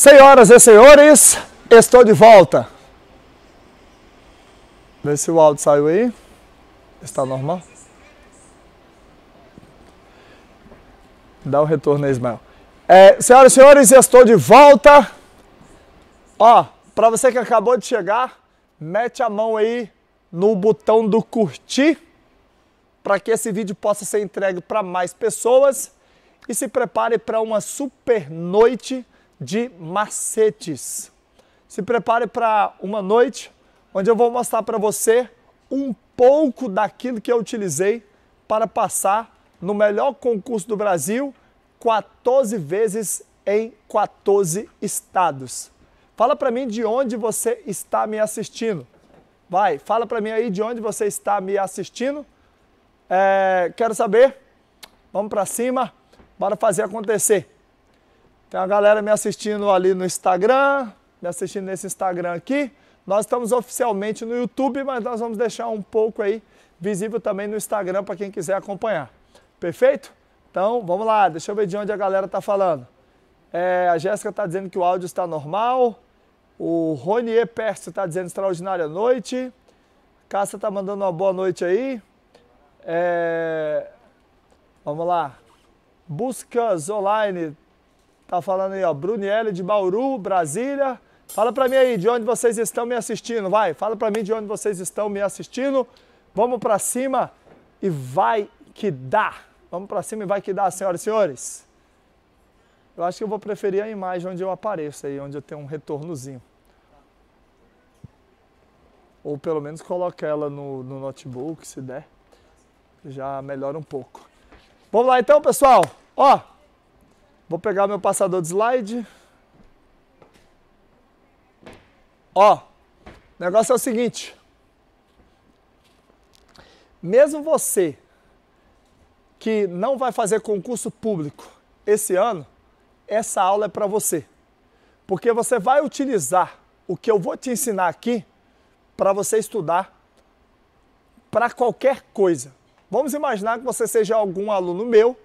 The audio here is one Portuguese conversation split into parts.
Senhoras e senhores, estou de volta. Vê se o áudio saiu aí. Está normal? Dá o um retorno aí, Ismael. É, senhoras e senhores, estou de volta. Ó, para você que acabou de chegar, mete a mão aí no botão do curtir para que esse vídeo possa ser entregue para mais pessoas e se prepare para uma super noite de macetes. Se prepare para uma noite onde eu vou mostrar para você um pouco daquilo que eu utilizei para passar no melhor concurso do Brasil 14 vezes em 14 estados. Fala para mim de onde você está me assistindo. Vai, fala para mim aí de onde você está me assistindo. É, quero saber. Vamos para cima. Bora fazer acontecer. Tem a galera me assistindo ali no Instagram, me assistindo nesse Instagram aqui. Nós estamos oficialmente no YouTube, mas nós vamos deixar um pouco aí visível também no Instagram para quem quiser acompanhar. Perfeito? Então, vamos lá, deixa eu ver de onde a galera está falando. É, a Jéssica está dizendo que o áudio está normal. O Ronier Pércio está dizendo extraordinária noite. Cássia está mandando uma boa noite aí. É, vamos lá. Buscas Online Tá falando aí, ó, Bruniele de Bauru, Brasília. Fala para mim aí de onde vocês estão me assistindo, vai. Fala para mim de onde vocês estão me assistindo. Vamos para cima e vai que dá. Vamos para cima e vai que dá, senhoras e senhores. Eu acho que eu vou preferir a imagem onde eu apareço aí, onde eu tenho um retornozinho. Ou pelo menos coloca ela no, no notebook, se der. Já melhora um pouco. Vamos lá então, pessoal. Ó, Vou pegar meu passador de slide. Ó, o negócio é o seguinte. Mesmo você que não vai fazer concurso público esse ano, essa aula é para você. Porque você vai utilizar o que eu vou te ensinar aqui para você estudar para qualquer coisa. Vamos imaginar que você seja algum aluno meu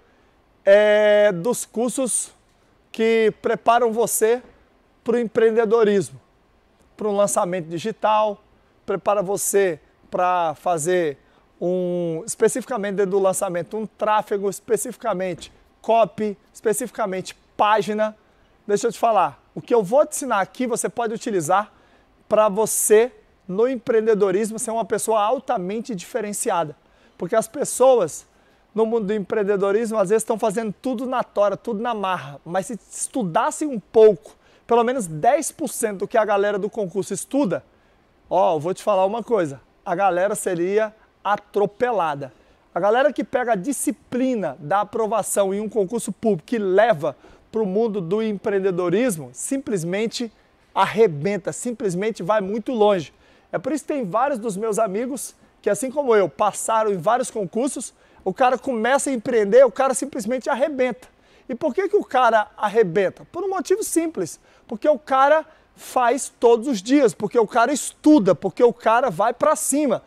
é, dos cursos que preparam você para o empreendedorismo, para um lançamento digital, prepara você para fazer um, especificamente dentro do lançamento, um tráfego, especificamente copy, especificamente página. Deixa eu te falar, o que eu vou te ensinar aqui você pode utilizar para você no empreendedorismo ser uma pessoa altamente diferenciada. Porque as pessoas no mundo do empreendedorismo, às vezes estão fazendo tudo na tora, tudo na marra, mas se estudassem um pouco, pelo menos 10% do que a galera do concurso estuda, ó, vou te falar uma coisa, a galera seria atropelada. A galera que pega a disciplina da aprovação em um concurso público que leva para o mundo do empreendedorismo, simplesmente arrebenta, simplesmente vai muito longe. É por isso que tem vários dos meus amigos que, assim como eu, passaram em vários concursos, o cara começa a empreender, o cara simplesmente arrebenta. E por que, que o cara arrebenta? Por um motivo simples. Porque o cara faz todos os dias, porque o cara estuda, porque o cara vai para cima.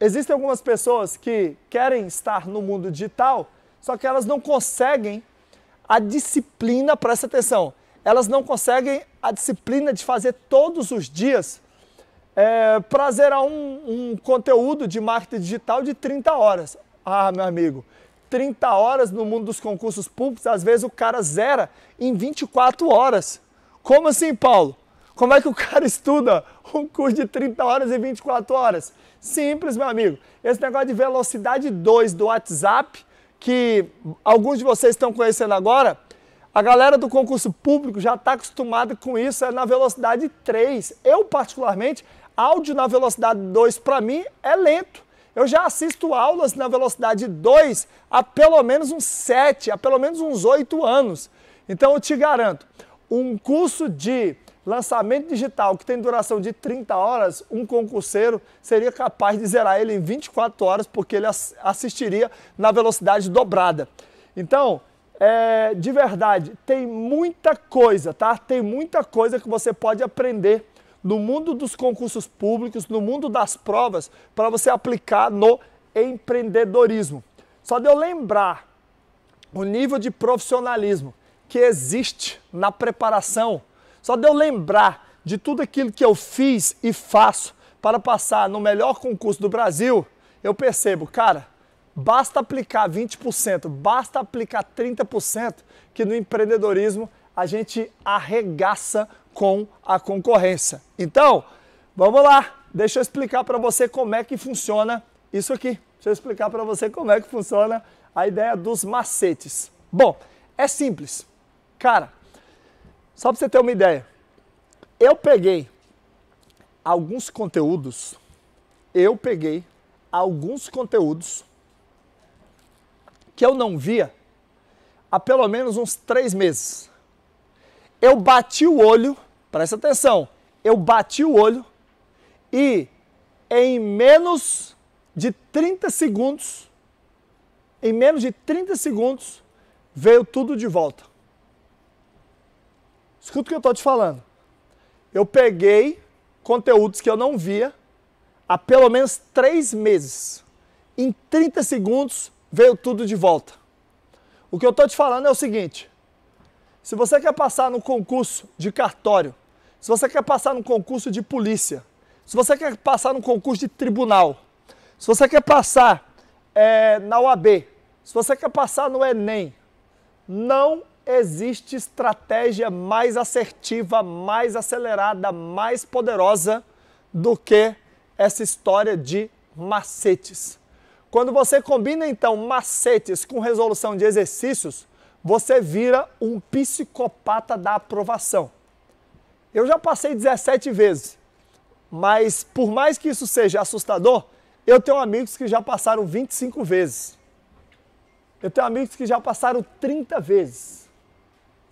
Existem algumas pessoas que querem estar no mundo digital, só que elas não conseguem a disciplina, presta atenção, elas não conseguem a disciplina de fazer todos os dias é, eh, para zerar um, um, conteúdo de marketing digital de 30 horas. Ah, meu amigo, 30 horas no mundo dos concursos públicos, às vezes o cara zera em 24 horas. Como assim, Paulo? Como é que o cara estuda um curso de 30 horas e 24 horas? Simples, meu amigo. Esse negócio de velocidade 2 do WhatsApp, que alguns de vocês estão conhecendo agora, a galera do concurso público já está acostumada com isso, é na velocidade 3. Eu, particularmente, áudio na velocidade 2 para mim é lento. Eu já assisto aulas na velocidade 2 há pelo menos uns 7, há pelo menos uns 8 anos. Então eu te garanto, um curso de lançamento digital que tem duração de 30 horas, um concurseiro seria capaz de zerar ele em 24 horas, porque ele assistiria na velocidade dobrada. Então, é, de verdade, tem muita coisa, tá? Tem muita coisa que você pode aprender no mundo dos concursos públicos, no mundo das provas, para você aplicar no empreendedorismo. Só de eu lembrar o nível de profissionalismo que existe na preparação, só de eu lembrar de tudo aquilo que eu fiz e faço para passar no melhor concurso do Brasil, eu percebo, cara, basta aplicar 20%, basta aplicar 30%, que no empreendedorismo a gente arregaça com a concorrência. Então, vamos lá. Deixa eu explicar para você como é que funciona isso aqui. Deixa eu explicar para você como é que funciona a ideia dos macetes. Bom, é simples. Cara, só para você ter uma ideia, eu peguei alguns conteúdos, eu peguei alguns conteúdos que eu não via há pelo menos uns três meses. Eu bati o olho, presta atenção, eu bati o olho e em menos de 30 segundos, em menos de 30 segundos, veio tudo de volta. Escuta o que eu estou te falando. Eu peguei conteúdos que eu não via há pelo menos três meses. Em 30 segundos, veio tudo de volta. O que eu estou te falando é o seguinte: se você quer passar no concurso de cartório, se você quer passar no concurso de polícia, se você quer passar no concurso de tribunal, se você quer passar é, na UAB, se você quer passar no Enem, não existe estratégia mais assertiva, mais acelerada, mais poderosa do que essa história de macetes. Quando você combina então macetes com resolução de exercícios, você vira um psicopata da aprovação. Eu já passei 17 vezes, mas por mais que isso seja assustador, eu tenho amigos que já passaram 25 vezes. Eu tenho amigos que já passaram 30 vezes.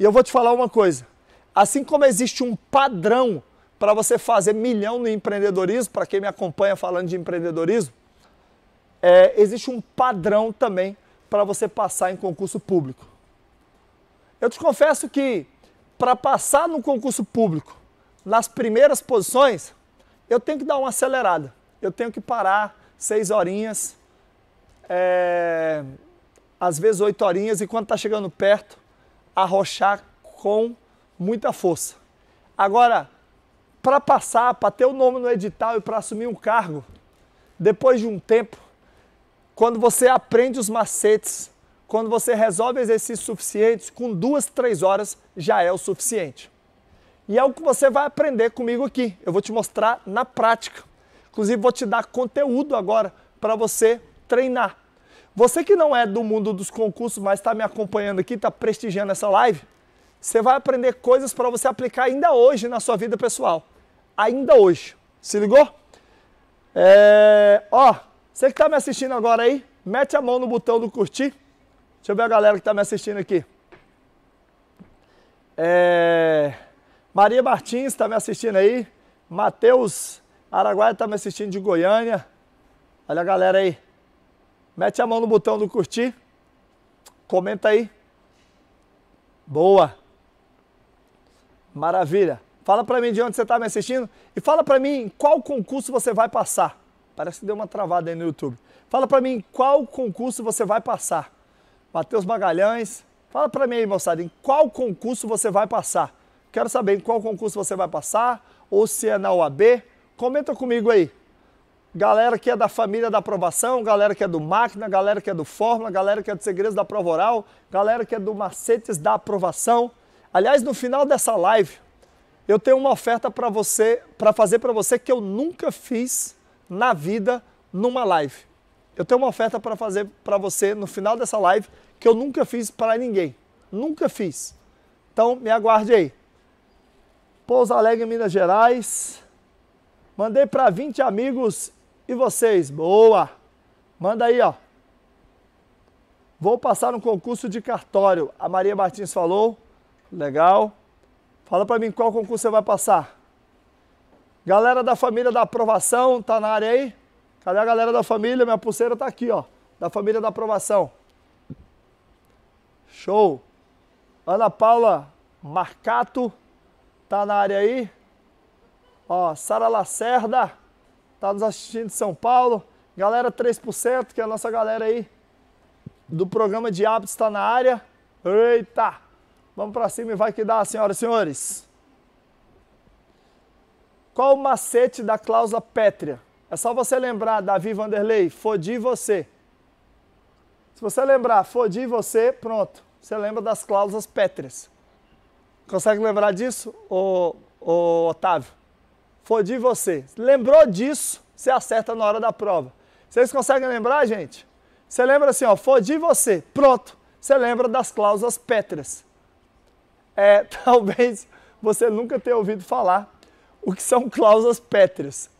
E eu vou te falar uma coisa: assim como existe um padrão para você fazer milhão no empreendedorismo, para quem me acompanha falando de empreendedorismo, é, existe um padrão também para você passar em concurso público. Eu te confesso que para passar no concurso público, nas primeiras posições, eu tenho que dar uma acelerada. Eu tenho que parar seis horinhas, é, às vezes oito horinhas, e quando está chegando perto, arrochar com muita força. Agora, para passar, para ter o nome no edital e para assumir um cargo, depois de um tempo, quando você aprende os macetes, quando você resolve exercícios suficientes, com duas, três horas já é o suficiente. E é o que você vai aprender comigo aqui. Eu vou te mostrar na prática. Inclusive, vou te dar conteúdo agora para você treinar. Você que não é do mundo dos concursos, mas está me acompanhando aqui, está prestigiando essa live, você vai aprender coisas para você aplicar ainda hoje na sua vida pessoal. Ainda hoje. Se ligou? É... Ó, você que está me assistindo agora aí, mete a mão no botão do curtir Deixa eu ver a galera que está me assistindo aqui. É... Maria Martins está me assistindo aí. Matheus Araguaia está me assistindo de Goiânia. Olha a galera aí. Mete a mão no botão do curtir. Comenta aí. Boa. Maravilha. Fala para mim de onde você está me assistindo e fala para mim qual concurso você vai passar. Parece que deu uma travada aí no YouTube. Fala para mim qual concurso você vai passar. Matheus Magalhães. Fala para mim aí, moçada, em qual concurso você vai passar? Quero saber em qual concurso você vai passar, ou se é na UAB. Comenta comigo aí. Galera que é da família da aprovação, galera que é do máquina, galera que é do fórmula, galera que é do segredos da prova oral, galera que é do macetes da aprovação. Aliás, no final dessa live, eu tenho uma oferta para você, para fazer para você que eu nunca fiz na vida numa live eu tenho uma oferta para fazer para você no final dessa live que eu nunca fiz para ninguém. Nunca fiz. Então me aguarde aí. Pouso Alegre, Minas Gerais. Mandei para 20 amigos e vocês. Boa! Manda aí, ó. Vou passar um concurso de cartório. A Maria Martins falou. Legal. Fala para mim qual concurso você vai passar. Galera da família da aprovação, tá na área aí? Cadê a galera da família? Minha pulseira tá aqui, ó. Da família da aprovação. Show. Ana Paula Marcato tá na área aí. Ó, Sara Lacerda tá nos assistindo de São Paulo. Galera 3%, que é a nossa galera aí do programa de hábitos está na área. Eita! Vamos para cima e vai que dá, senhoras e senhores. Qual o macete da cláusula pétrea? É só você lembrar, Davi Vanderlei, fodi você. Se você lembrar, fodi você, pronto. Você lembra das cláusulas pétreas. Consegue lembrar disso, ô, ô Otávio? Fodi você. Lembrou disso, você acerta na hora da prova. Vocês conseguem lembrar, gente? Você lembra assim, ó, fodi você, pronto. Você lembra das cláusulas pétreas. É, talvez você nunca tenha ouvido falar o que são cláusulas pétreas.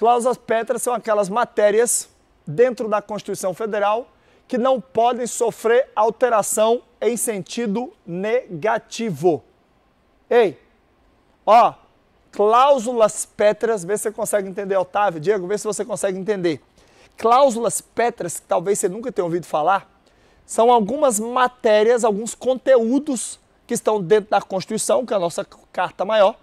Cláusulas pétreas são aquelas matérias dentro da Constituição Federal que não podem sofrer alteração em sentido negativo. Ei, ó, cláusulas pétreas, vê se você consegue entender, Otávio, Diego, vê se você consegue entender. Cláusulas pétreas, que talvez você nunca tenha ouvido falar, são algumas matérias, alguns conteúdos que estão dentro da Constituição, que é a nossa carta maior,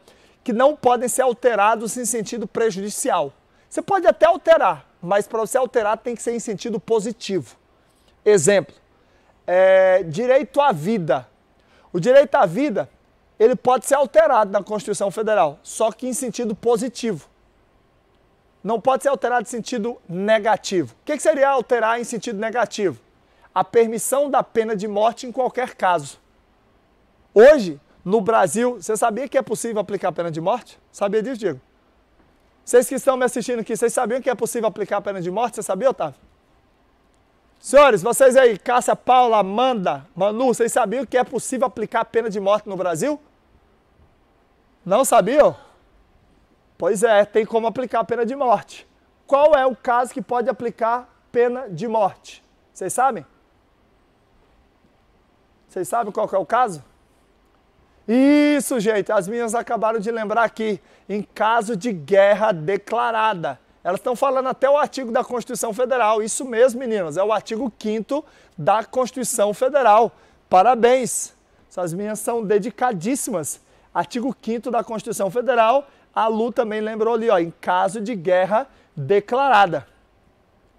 que não podem ser alterados em sentido prejudicial. Você pode até alterar, mas para você alterar tem que ser em sentido positivo. Exemplo, é, direito à vida. O direito à vida, ele pode ser alterado na Constituição Federal, só que em sentido positivo. Não pode ser alterado em sentido negativo. O que, seria alterar em sentido negativo? A permissão da pena de morte em qualquer caso. Hoje, no Brasil, você sabia que é possível aplicar a pena de morte? Sabia disso, Diego? Vocês que estão me assistindo aqui, vocês sabiam que é possível aplicar a pena de morte? Você sabia, Otávio? Senhores, vocês aí, Cássia, Paula, Amanda, Manu, vocês sabiam que é possível aplicar a pena de morte no Brasil? Não sabiam? Pois é, tem como aplicar a pena de morte. Qual é o caso que pode aplicar pena de morte? Vocês sabem? Vocês sabem qual é o caso? Isso, gente, as minhas acabaram de lembrar aqui, em caso de guerra declarada. Elas estão falando até o artigo da Constituição Federal. Isso mesmo, meninas, é o artigo 5 da Constituição Federal. Parabéns! Essas minhas são dedicadíssimas. Artigo 5 da Constituição Federal, a Lu também lembrou ali, ó, em caso de guerra declarada.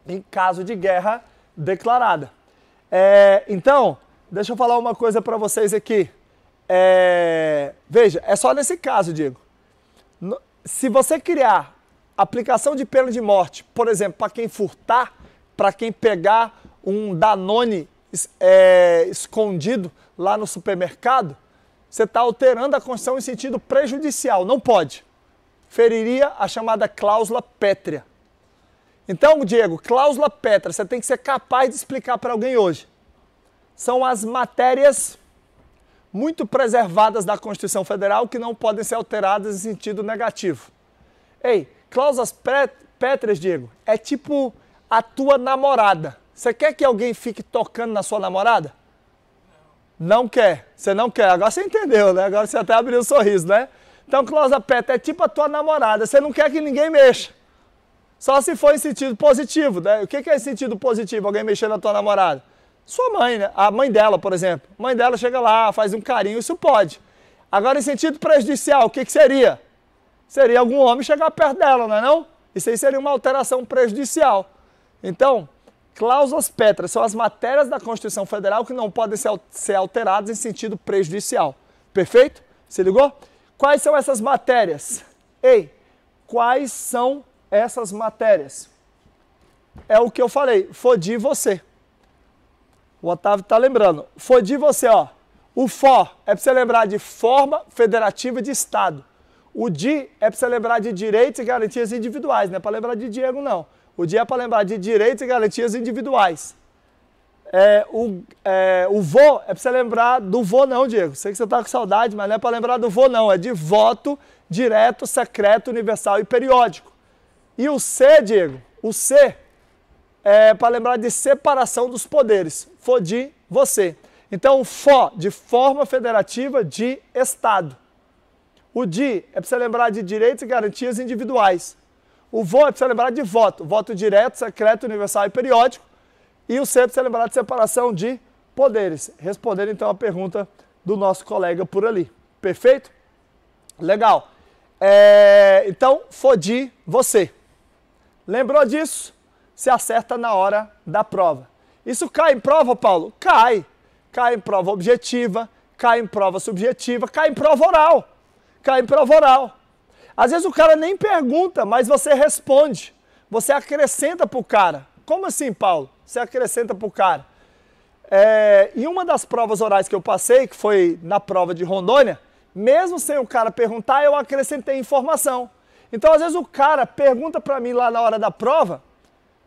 Em caso de guerra declarada. É, então, deixa eu falar uma coisa para vocês aqui. É, veja, é só nesse caso, Diego. Se você criar aplicação de pena de morte, por exemplo, para quem furtar, para quem pegar um Danone é, escondido lá no supermercado, você está alterando a Constituição em sentido prejudicial. Não pode. Feriria a chamada cláusula pétrea. Então, Diego, cláusula pétrea, você tem que ser capaz de explicar para alguém hoje. São as matérias muito preservadas da Constituição Federal que não podem ser alteradas em sentido negativo. Ei, cláusulas pétreas, Diego, é tipo a tua namorada. Você quer que alguém fique tocando na sua namorada? Não, não quer. Você não quer. Agora você entendeu, né? Agora você até abriu o um sorriso, né? Então, cláusula pétrea é tipo a tua namorada. Você não quer que ninguém mexa. Só se for em sentido positivo, né? O que é sentido positivo? Alguém mexer na tua namorada? Sua mãe, né? A mãe dela, por exemplo. A mãe dela chega lá, faz um carinho, isso pode. Agora, em sentido prejudicial, o que, que seria? Seria algum homem chegar perto dela, não é não? Isso aí seria uma alteração prejudicial. Então, cláusulas pétreas são as matérias da Constituição Federal que não podem ser alteradas em sentido prejudicial. Perfeito? Se ligou? Quais são essas matérias? Ei, quais são essas matérias? É o que eu falei, fodi você. O Otávio tá lembrando. Foi de você, ó. O FÓ é para você lembrar de forma federativa de Estado. O DI é para você lembrar de direitos e garantias individuais, não é para lembrar de Diego, não. O DI é para lembrar de direitos e garantias individuais. É, o, é, o vô é para você lembrar do vô, não, Diego. Sei que você está com saudade, mas não é para lembrar do vô, não. É de voto direto, secreto, universal e periódico. E o C, Diego, o C é para lembrar de separação dos poderes for de você. Então, FO, de forma federativa de Estado. O DI é para você lembrar de direitos e garantias individuais. O VO é para você lembrar de voto. Voto direto, secreto, universal e periódico. E o C é para você lembrar de separação de poderes. Respondendo, então, a pergunta do nosso colega por ali. Perfeito? Legal. É, então, FODI, você. Lembrou disso? Se acerta na hora da prova. Isso cai em prova, Paulo? Cai. Cai em prova objetiva, cai em prova subjetiva, cai em prova oral. Cai em prova oral. Às vezes o cara nem pergunta, mas você responde. Você acrescenta para o cara. Como assim, Paulo? Você acrescenta para o cara. É, em uma das provas orais que eu passei, que foi na prova de Rondônia, mesmo sem o cara perguntar, eu acrescentei informação. Então, às vezes o cara pergunta para mim lá na hora da prova,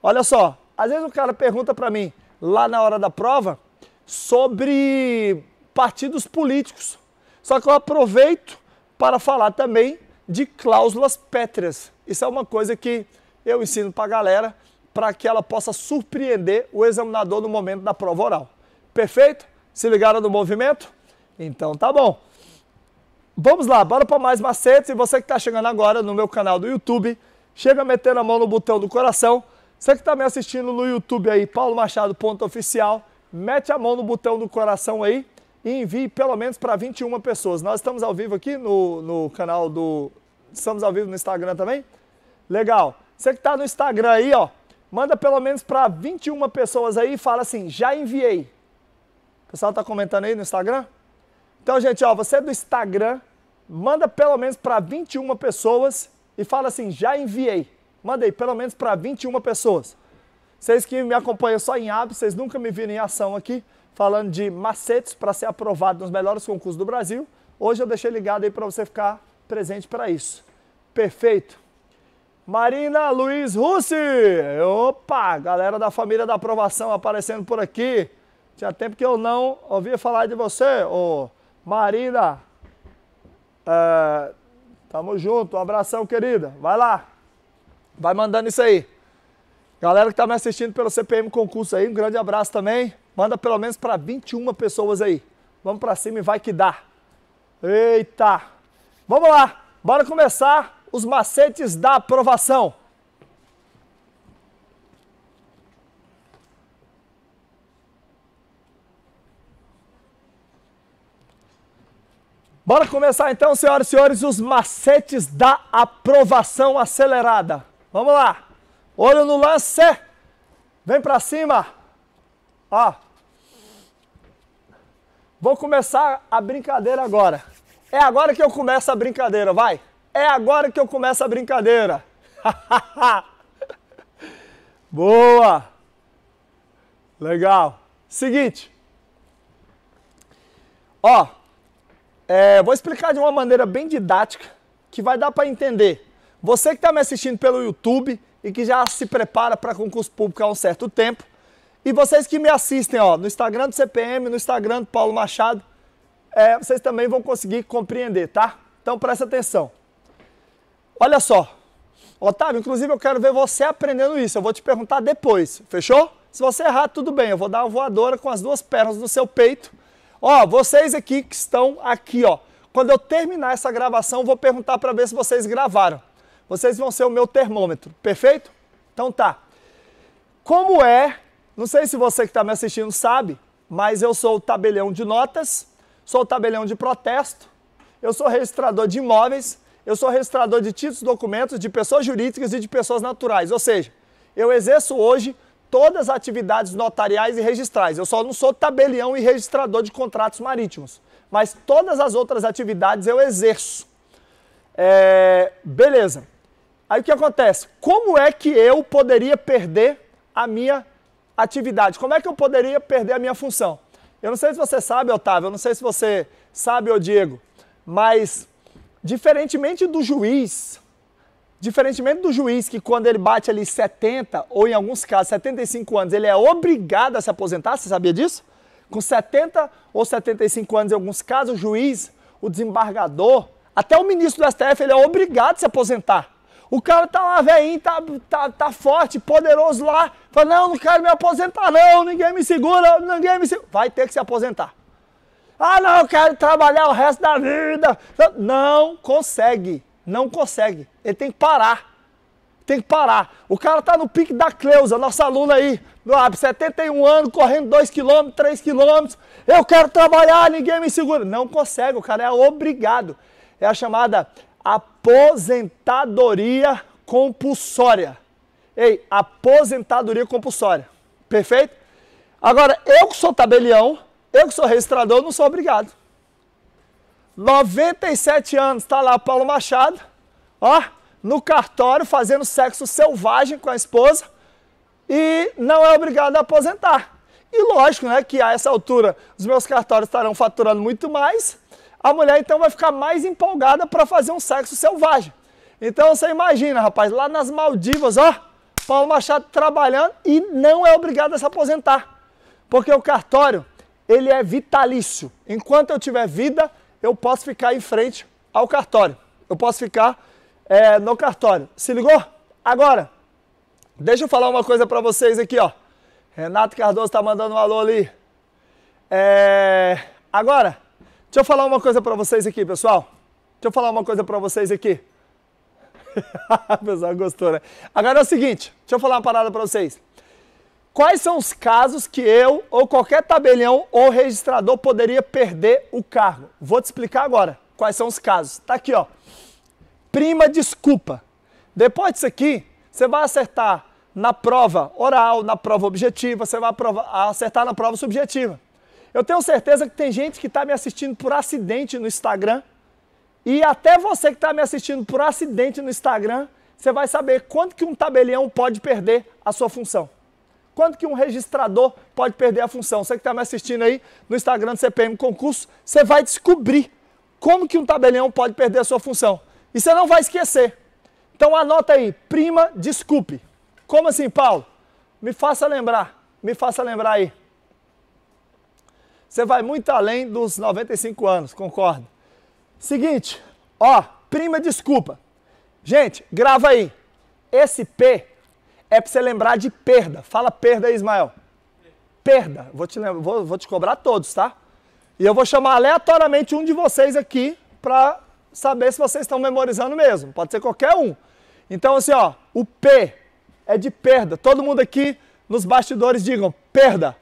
olha só, às vezes o cara pergunta para mim, lá na hora da prova sobre partidos políticos. Só que eu aproveito para falar também de cláusulas pétreas. Isso é uma coisa que eu ensino para a galera para que ela possa surpreender o examinador no momento da prova oral. Perfeito? Se ligaram no movimento? Então tá bom. Vamos lá, bora para mais macetes. E você que está chegando agora no meu canal do YouTube, chega metendo a mão no botão do coração você que está me assistindo no YouTube aí, Paulo Machado, ponto oficial, mete a mão no botão do coração aí e envie pelo menos para 21 pessoas. Nós estamos ao vivo aqui no, no canal do... Estamos ao vivo no Instagram também? Legal. Você que está no Instagram aí, ó, manda pelo menos para 21 pessoas aí e fala assim, já enviei. O pessoal está comentando aí no Instagram? Então, gente, ó, você é do Instagram, manda pelo menos para 21 pessoas e fala assim, já enviei. Mandei pelo menos para 21 pessoas. Vocês que me acompanham só em hábito, vocês nunca me viram em ação aqui, falando de macetes para ser aprovado nos melhores concursos do Brasil. Hoje eu deixei ligado aí para você ficar presente para isso. Perfeito. Marina Luiz Russi. Opa, galera da família da aprovação aparecendo por aqui. Tinha tempo que eu não ouvia falar de você, ô Marina. É, tamo junto, um abração, querida. Vai lá. Vai mandando isso aí. Galera que está me assistindo pelo CPM Concurso aí, um grande abraço também. Manda pelo menos para 21 pessoas aí. Vamos para cima e vai que dá. Eita! Vamos lá, bora começar os macetes da aprovação. Bora começar então, senhoras e senhores, os macetes da aprovação acelerada. Vamos lá. Olho no lance. Vem para cima. Ó. Vou começar a brincadeira agora. É agora que eu começo a brincadeira, vai. É agora que eu começo a brincadeira. Boa. Legal. Seguinte. Ó. É, vou explicar de uma maneira bem didática que vai dar para entender. Você que está me assistindo pelo YouTube e que já se prepara para concurso público há um certo tempo, e vocês que me assistem ó, no Instagram do CPM, no Instagram do Paulo Machado, é, vocês também vão conseguir compreender, tá? Então presta atenção. Olha só, Otávio, inclusive eu quero ver você aprendendo isso, eu vou te perguntar depois, fechou? Se você errar, tudo bem, eu vou dar uma voadora com as duas pernas no seu peito. Ó, vocês aqui que estão aqui, ó, quando eu terminar essa gravação, eu vou perguntar para ver se vocês gravaram. Vocês vão ser o meu termômetro, perfeito? Então tá. Como é, não sei se você que está me assistindo sabe, mas eu sou o tabelião de notas, sou o tabelião de protesto, eu sou registrador de imóveis, eu sou registrador de títulos, documentos de pessoas jurídicas e de pessoas naturais. Ou seja, eu exerço hoje todas as atividades notariais e registrais. Eu só não sou tabelião e registrador de contratos marítimos, mas todas as outras atividades eu exerço. É, beleza. Aí o que acontece? Como é que eu poderia perder a minha atividade? Como é que eu poderia perder a minha função? Eu não sei se você sabe, Otávio, eu não sei se você sabe, ô Diego, mas diferentemente do juiz, diferentemente do juiz que quando ele bate ali 70 ou em alguns casos 75 anos, ele é obrigado a se aposentar, você sabia disso? Com 70 ou 75 anos em alguns casos, o juiz, o desembargador, até o ministro do STF, ele é obrigado a se aposentar. O cara tá lá, velhinho, tá, tá, tá forte, poderoso lá. Fala, não, não quero me aposentar, não, ninguém me segura, ninguém me segura. Vai ter que se aposentar. Ah, não, eu quero trabalhar o resto da vida. Não consegue, não consegue. Ele tem que parar. Tem que parar. O cara tá no pique da Cleusa, nossa aluna aí, no 71 anos, correndo 2 km, 3 km. Eu quero trabalhar, ninguém me segura. Não consegue, o cara é obrigado. É a chamada aposentadoria compulsória. Ei, aposentadoria compulsória. Perfeito? Agora, eu que sou tabelião, eu que sou registrador, não sou obrigado. 97 anos, está lá Paulo Machado, ó, no cartório fazendo sexo selvagem com a esposa e não é obrigado a aposentar. E lógico, né, que a essa altura os meus cartórios estarão faturando muito mais a mulher então vai ficar mais empolgada para fazer um sexo selvagem. Então você imagina, rapaz, lá nas Maldivas, ó, Paulo Machado trabalhando e não é obrigado a se aposentar. Porque o cartório, ele é vitalício. Enquanto eu tiver vida, eu posso ficar em frente ao cartório. Eu posso ficar é, no cartório. Se ligou? Agora, deixa eu falar uma coisa para vocês aqui, ó. Renato Cardoso está mandando um alô ali. É, agora, Deixa eu falar uma coisa para vocês aqui, pessoal. Deixa eu falar uma coisa para vocês aqui. pessoal gostou, né? Agora é o seguinte, deixa eu falar uma parada para vocês. Quais são os casos que eu ou qualquer tabelião ou registrador poderia perder o cargo? Vou te explicar agora quais são os casos. Tá aqui, ó. Prima desculpa. Depois disso aqui, você vai acertar na prova oral, na prova objetiva, você vai acertar na prova subjetiva. Eu tenho certeza que tem gente que está me assistindo por acidente no Instagram. E até você que está me assistindo por acidente no Instagram, você vai saber quanto que um tabelião pode perder a sua função. Quanto que um registrador pode perder a função. Você que está me assistindo aí no Instagram do CPM Concurso, você vai descobrir como que um tabelião pode perder a sua função. E você não vai esquecer. Então anota aí, prima desculpe. Como assim, Paulo? Me faça lembrar, me faça lembrar aí você vai muito além dos 95 anos, concorda? Seguinte, ó, prima desculpa. Gente, grava aí. Esse P é para você lembrar de perda. Fala perda aí, Ismael. Perda. Vou te, lembra, vou, vou te cobrar todos, tá? E eu vou chamar aleatoriamente um de vocês aqui para saber se vocês estão memorizando mesmo. Pode ser qualquer um. Então, assim, ó, o P é de perda. Todo mundo aqui nos bastidores digam perda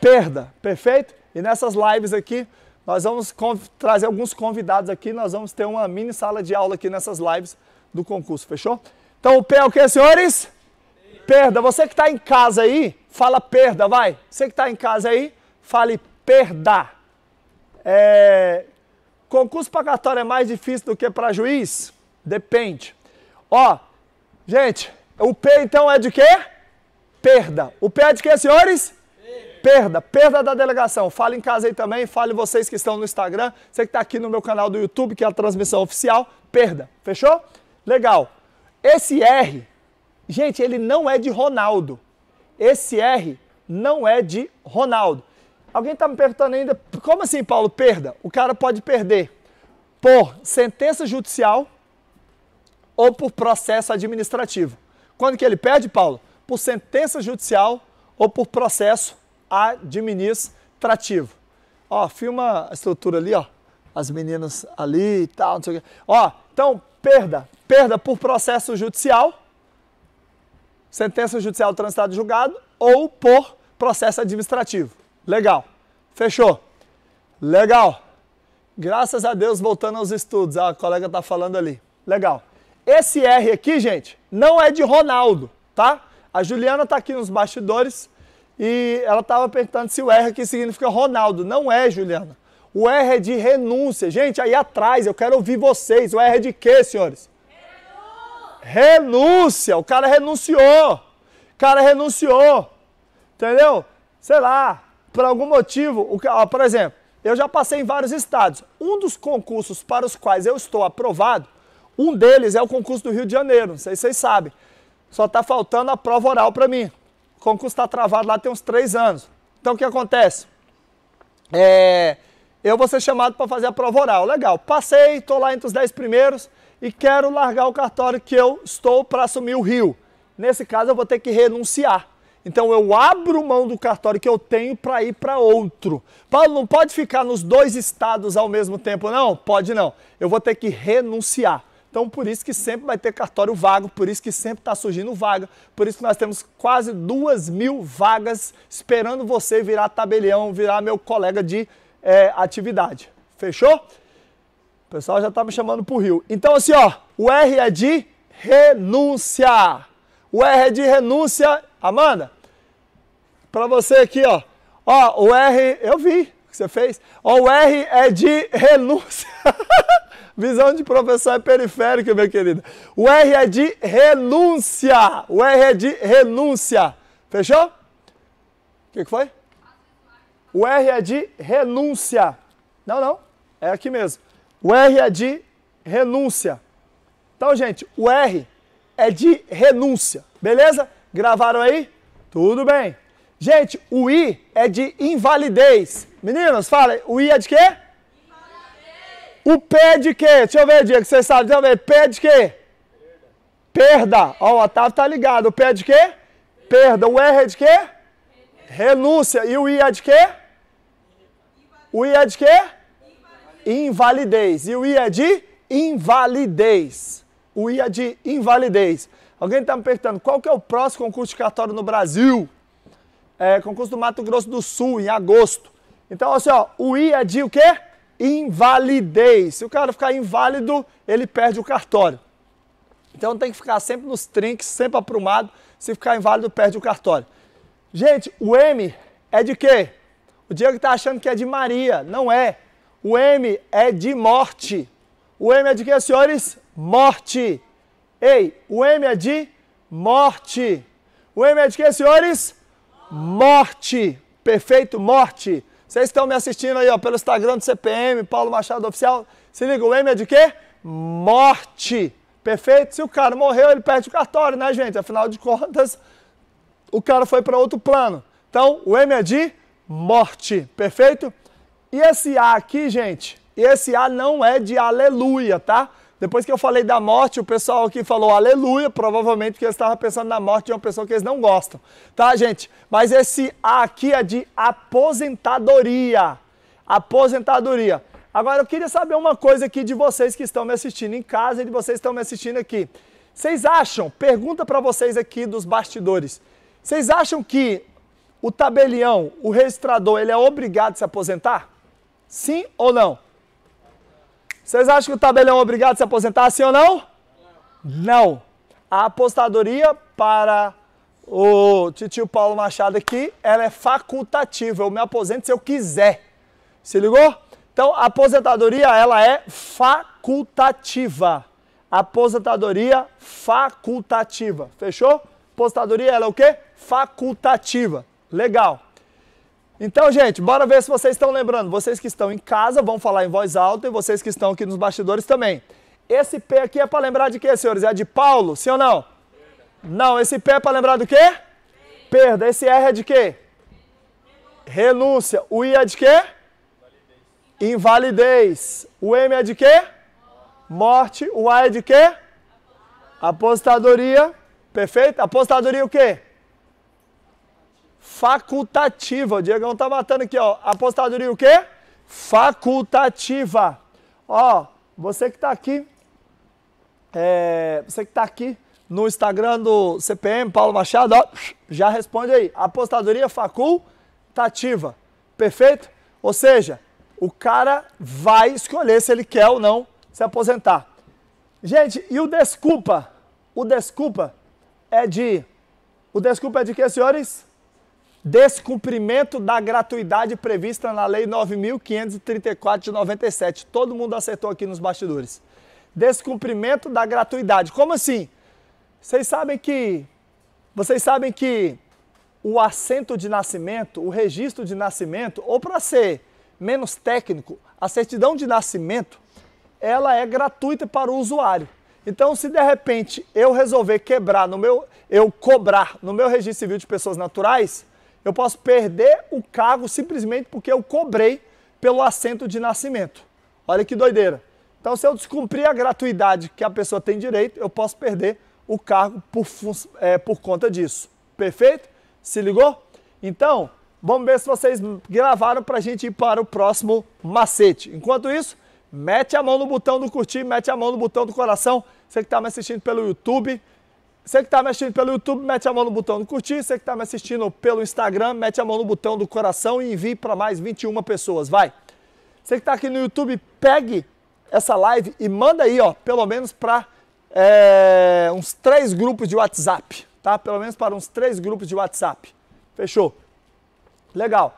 perda, perfeito? E nessas lives aqui, nós vamos trazer alguns convidados aqui, nós vamos ter uma mini sala de aula aqui nessas lives do concurso, fechou? Então o P é o que, senhores? Perda. Você que está em casa aí, fala perda, vai. Você que está em casa aí, fale perda. É... Concurso pagatório é mais difícil do que para juiz? Depende. Ó, gente, o P então é de quê? Perda. O P é de quê, senhores? Perda, perda da delegação. Fale em casa aí também, fale vocês que estão no Instagram, você que está aqui no meu canal do YouTube, que é a transmissão oficial, perda. Fechou? Legal. Esse R, gente, ele não é de Ronaldo. Esse R não é de Ronaldo. Alguém está me perguntando ainda, como assim, Paulo, perda? O cara pode perder por sentença judicial ou por processo administrativo. Quando que ele perde, Paulo? Por sentença judicial ou por processo administrativo. Ó, filma a estrutura ali, ó. As meninas ali e tal, não sei o quê. Ó, então, perda. Perda por processo judicial, sentença judicial transitada julgado ou por processo administrativo. Legal. Fechou. Legal. Graças a Deus, voltando aos estudos, a colega tá falando ali. Legal. Esse R aqui, gente, não é de Ronaldo, tá? A Juliana tá aqui nos bastidores e ela estava perguntando se o R aqui significa Ronaldo. Não é, Juliana. O R é de renúncia. Gente, aí atrás, eu quero ouvir vocês. O R é de quê, senhores? Renúncia. O cara renunciou. O cara renunciou. Entendeu? Sei lá, por algum motivo, o, ó, por exemplo, eu já passei em vários estados. Um dos concursos para os quais eu estou aprovado, um deles é o concurso do Rio de Janeiro. Não sei se vocês sabem. Só está faltando a prova oral para mim. O concurso está travado lá tem uns três anos. Então o que acontece? É, eu vou ser chamado para fazer a prova oral. Legal, passei, estou lá entre os dez primeiros e quero largar o cartório que eu estou para assumir o Rio. Nesse caso, eu vou ter que renunciar. Então eu abro mão do cartório que eu tenho para ir para outro. Paulo, não pode ficar nos dois estados ao mesmo tempo, não? Pode não. Eu vou ter que renunciar. Então, por isso que sempre vai ter cartório vago, por isso que sempre está surgindo vaga, por isso que nós temos quase duas mil vagas esperando você virar tabelião, virar meu colega de é, atividade. Fechou? O pessoal já está me chamando para o Rio. Então, assim, ó, o R é de renúncia. O R é de renúncia. Amanda, para você aqui, ó. Ó, o R, eu vi o que você fez. Ó, o R é de renúncia. Visão de professor é periférica, minha querida. O R é de renúncia. O R é de renúncia. Fechou? O que, que foi? O R é de renúncia. Não, não. É aqui mesmo. O R é de renúncia. Então, gente, o R é de renúncia. Beleza? Gravaram aí? Tudo bem. Gente, o I é de invalidez. Meninos, fala, o I é de quê? O pé de quê? Deixa eu ver, Diego, você sabe, deixa eu ver. Pé de quê? Perda. Ó, o Otávio tá ligado. O pé de quê? Perda. O R é de quê? Renúncia. E o I é de quê? O I é de quê? Invalidez. E o I é de invalidez. O I é de invalidez. Alguém está me perguntando, qual que é o próximo concurso de cartório no Brasil? É, concurso do Mato Grosso do Sul, em agosto. Então, assim, ó, o I é de o quê? invalidez. Se o cara ficar inválido, ele perde o cartório. Então tem que ficar sempre nos trinques, sempre aprumado. Se ficar inválido, perde o cartório. Gente, o M é de quê? O Diego está achando que é de Maria. Não é. O M é de morte. O M é de quê, senhores? Morte. Ei, o M é de morte. O M é de quê, senhores? Morte. Perfeito? Morte. Vocês estão me assistindo aí, ó, pelo Instagram do CPM, Paulo Machado Oficial. Se liga, o M é de quê? Morte. Perfeito? Se o cara morreu, ele perde o cartório, né, gente? Afinal de contas, o cara foi para outro plano. Então, o M é de morte. Perfeito? E esse A aqui, gente, esse A não é de aleluia, tá? Depois que eu falei da morte, o pessoal aqui falou aleluia, provavelmente porque eles estavam pensando na morte de uma pessoa que eles não gostam. Tá, gente? Mas esse A aqui é de aposentadoria. Aposentadoria. Agora eu queria saber uma coisa aqui de vocês que estão me assistindo em casa e de vocês que estão me assistindo aqui. Vocês acham, pergunta para vocês aqui dos bastidores, vocês acham que o tabelião, o registrador, ele é obrigado a se aposentar? Sim ou não? Vocês acham que o tabelião é obrigado a se aposentar, sim ou não? Não. A apostadoria para o tio Paulo Machado aqui, ela é facultativa. Eu me aposento se eu quiser. Se ligou? Então, a aposentadoria, ela é facultativa. Aposentadoria facultativa. Fechou? Aposentadoria, ela é o quê? Facultativa. Legal. Então, gente, bora ver se vocês estão lembrando. Vocês que estão em casa vão falar em voz alta e vocês que estão aqui nos bastidores também. Esse P aqui é para lembrar de quê, senhores? É de Paulo, sim ou não? Não, esse P é para lembrar do quê? Perda. Esse R é de quê? Renúncia. O I é de quê? Invalidez. O M é de quê? Morte. O A é de quê? Apostadoria. Perfeito? Apostadoria o quê? facultativa. O Diegão tá matando aqui, ó. Apostadoria o quê? Facultativa. Ó, você que tá aqui, é, você que tá aqui no Instagram do CPM, Paulo Machado, ó, já responde aí. Apostadoria facultativa. Perfeito? Ou seja, o cara vai escolher se ele quer ou não se aposentar. Gente, e o desculpa? O desculpa é de. O desculpa é de que, senhores? Descumprimento da gratuidade prevista na Lei 9.534 de 97. Todo mundo acertou aqui nos bastidores. Descumprimento da gratuidade. Como assim? Vocês sabem que vocês sabem que o assento de nascimento, o registro de nascimento, ou para ser menos técnico, a certidão de nascimento, ela é gratuita para o usuário. Então, se de repente eu resolver quebrar no meu, eu cobrar no meu registro civil de pessoas naturais, eu posso perder o cargo simplesmente porque eu cobrei pelo assento de nascimento. Olha que doideira. Então, se eu descumprir a gratuidade que a pessoa tem direito, eu posso perder o cargo por, é, por conta disso. Perfeito? Se ligou? Então, vamos ver se vocês gravaram para a gente ir para o próximo macete. Enquanto isso, mete a mão no botão do curtir, mete a mão no botão do coração. Você que está me assistindo pelo YouTube, você que está me assistindo pelo YouTube, mete a mão no botão do curtir. Você que está me assistindo pelo Instagram, mete a mão no botão do coração e envie para mais 21 pessoas. Vai! Você que está aqui no YouTube, pegue essa live e manda aí, ó, pelo menos para é, uns três grupos de WhatsApp, tá? Pelo menos para uns três grupos de WhatsApp. Fechou? Legal.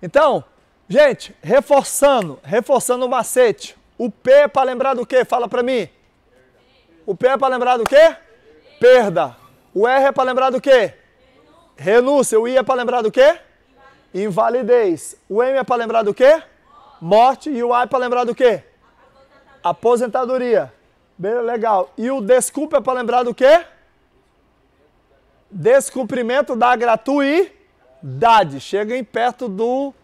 Então, gente, reforçando, reforçando o macete. O P é para lembrar do quê? Fala para mim. O P é para lembrar do quê? Perda. O R é para lembrar do quê? Renúncia. O I é para lembrar do quê? Invalidez. O M é para lembrar do quê? Morte. E o A é para lembrar do quê? Aposentadoria. Bem legal. E o desculpa é para lembrar do quê? Descumprimento da gratuidade. Chega em perto do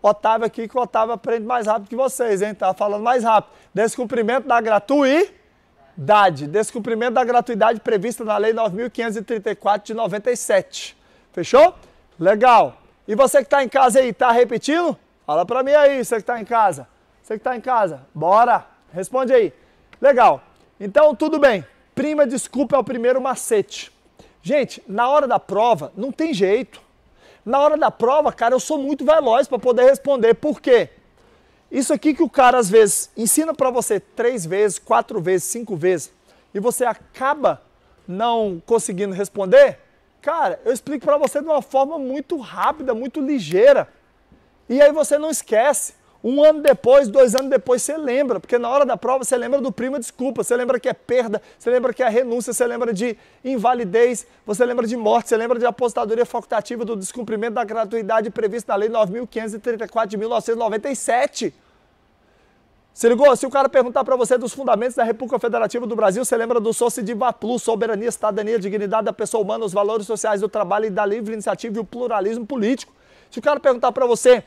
Otávio aqui, que o Otávio aprende mais rápido que vocês, hein? Tá falando mais rápido. Descumprimento da gratuidade Dade, descumprimento da gratuidade prevista na Lei 9.534 de 97. Fechou? Legal. E você que está em casa aí, tá repetindo? Fala para mim aí, você que está em casa. Você que está em casa, bora! Responde aí. Legal. Então, tudo bem. Prima desculpa é o primeiro macete. Gente, na hora da prova, não tem jeito. Na hora da prova, cara, eu sou muito veloz para poder responder. Por quê? Isso aqui que o cara às vezes ensina para você três vezes, quatro vezes, cinco vezes e você acaba não conseguindo responder, cara, eu explico para você de uma forma muito rápida, muito ligeira. E aí você não esquece. Um ano depois, dois anos depois, você lembra, porque na hora da prova você lembra do primo, desculpa, você lembra que é perda, você lembra que é renúncia, você lembra de invalidez, você lembra de morte, você lembra de apostadoria facultativa do descumprimento da gratuidade prevista na Lei 9.534 de 1997. Se ligou? Se o cara perguntar para você dos fundamentos da República Federativa do Brasil, você lembra do Sociediva Plus, soberania, cidadania, dignidade da pessoa humana, os valores sociais do trabalho e da livre iniciativa e o pluralismo político. Se o cara perguntar para você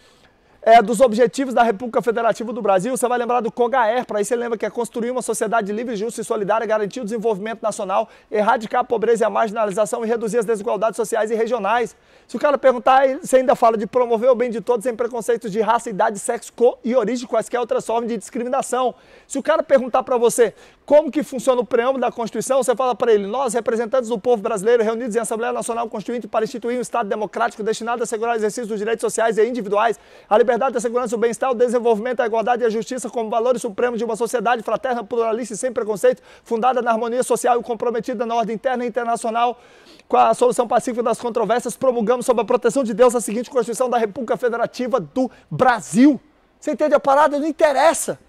é, dos objetivos da República Federativa do Brasil, você vai lembrar do COGAER, para isso você lembra que é construir uma sociedade livre, justa e solidária, garantir o desenvolvimento nacional, erradicar a pobreza e a marginalização e reduzir as desigualdades sociais e regionais. Se o cara perguntar, você ainda fala de promover o bem de todos sem preconceitos de raça, idade, sexo e origem, quaisquer outras formas de discriminação. Se o cara perguntar para você como que funciona o preâmbulo da Constituição, você fala para ele, nós, representantes do povo brasileiro, reunidos em Assembleia Nacional Constituinte para instituir um Estado democrático destinado a assegurar o exercício dos direitos sociais e individuais, a liberdade liberdade, a segurança, o bem-estar, o desenvolvimento, a igualdade e a justiça como valores supremos de uma sociedade fraterna, pluralista e sem preconceito, fundada na harmonia social e comprometida na ordem interna e internacional com a solução pacífica das controvérsias, promulgamos sob a proteção de Deus a seguinte Constituição da República Federativa do Brasil. Você entende a parada? Não interessa.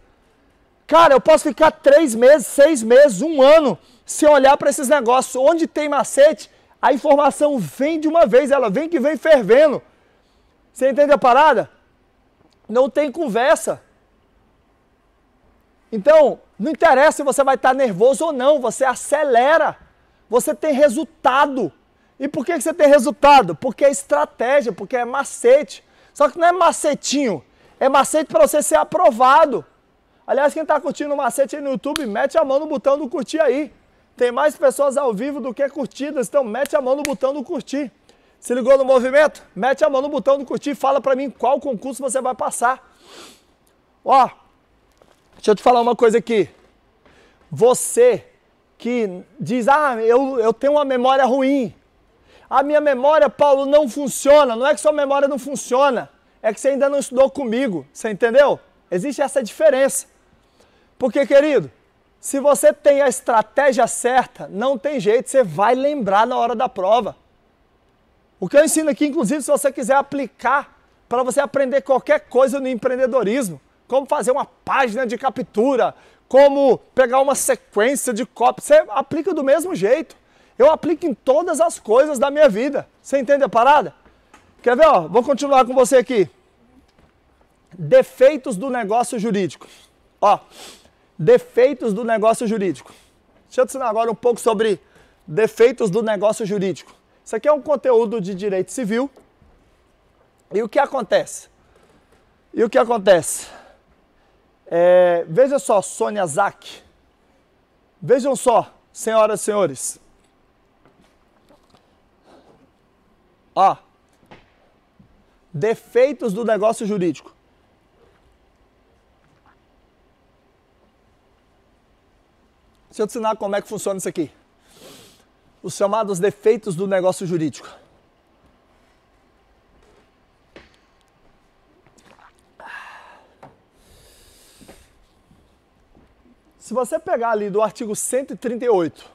Cara, eu posso ficar três meses, seis meses, um ano sem olhar para esses negócios. Onde tem macete, a informação vem de uma vez, ela vem que vem fervendo. Você entende a parada? Não tem conversa. Então, não interessa se você vai estar tá nervoso ou não, você acelera. Você tem resultado. E por que você tem resultado? Porque é estratégia, porque é macete. Só que não é macetinho, é macete para você ser aprovado. Aliás, quem está curtindo o macete aí no YouTube, mete a mão no botão do curtir aí. Tem mais pessoas ao vivo do que curtidas, então mete a mão no botão do curtir. Se ligou no movimento? Mete a mão no botão do curtir, e fala para mim qual concurso você vai passar. Ó, deixa eu te falar uma coisa aqui. Você que diz, ah, eu, eu tenho uma memória ruim. A minha memória, Paulo, não funciona. Não é que sua memória não funciona, é que você ainda não estudou comigo. Você entendeu? Existe essa diferença. Porque, querido, se você tem a estratégia certa, não tem jeito, você vai lembrar na hora da prova. O que eu ensino aqui, inclusive, se você quiser aplicar para você aprender qualquer coisa no empreendedorismo, como fazer uma página de captura, como pegar uma sequência de copy, você aplica do mesmo jeito. Eu aplico em todas as coisas da minha vida. Você entende a parada? Quer ver? Ó, vou continuar com você aqui. Defeitos do negócio jurídico. Ó, defeitos do negócio jurídico. Deixa eu te ensinar agora um pouco sobre defeitos do negócio jurídico. Isso aqui é um conteúdo de direito civil. E o que acontece? E o que acontece? É, veja só, Sônia Zac. Vejam só, senhoras e senhores. Ó. Defeitos do negócio jurídico. Deixa eu te ensinar como é que funciona isso aqui os chamados defeitos do negócio jurídico. Se você pegar ali do artigo 138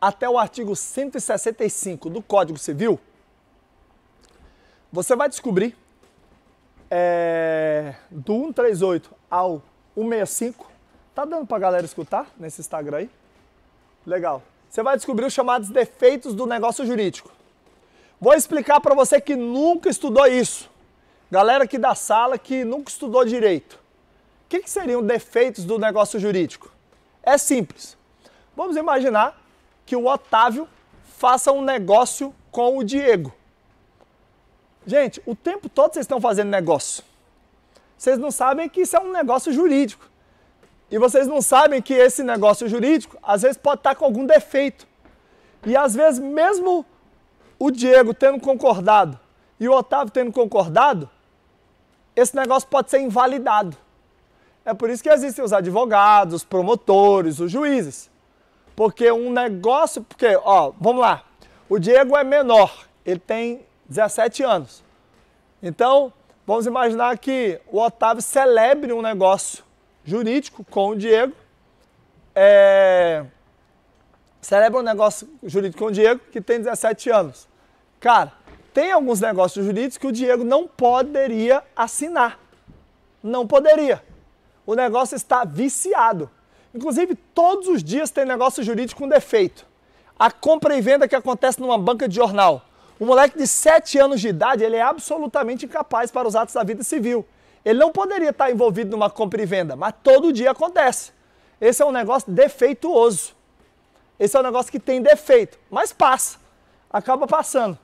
até o artigo 165 do Código Civil, você vai descobrir é, do 138 ao 165. Tá dando pra galera escutar nesse Instagram aí? Legal você vai descobrir os chamados defeitos do negócio jurídico. Vou explicar para você que nunca estudou isso. Galera aqui da sala que nunca estudou direito. O que, que seriam defeitos do negócio jurídico? É simples. Vamos imaginar que o Otávio faça um negócio com o Diego. Gente, o tempo todo vocês estão fazendo negócio. Vocês não sabem que isso é um negócio jurídico. E vocês não sabem que esse negócio jurídico, às vezes, pode estar com algum defeito. E às vezes, mesmo o Diego tendo concordado e o Otávio tendo concordado, esse negócio pode ser invalidado. É por isso que existem os advogados, os promotores, os juízes. Porque um negócio. Porque, ó, vamos lá. O Diego é menor, ele tem 17 anos. Então, vamos imaginar que o Otávio celebre um negócio jurídico com o Diego. É... Celebra um negócio jurídico com o Diego, que tem 17 anos. Cara, tem alguns negócios jurídicos que o Diego não poderia assinar. Não poderia. O negócio está viciado. Inclusive, todos os dias tem negócio jurídico com defeito. A compra e venda que acontece numa banca de jornal. O moleque de 7 anos de idade, ele é absolutamente incapaz para os atos da vida civil. Ele não poderia estar envolvido numa compra e venda, mas todo dia acontece. Esse é um negócio defeituoso. Esse é um negócio que tem defeito, mas passa, acaba passando.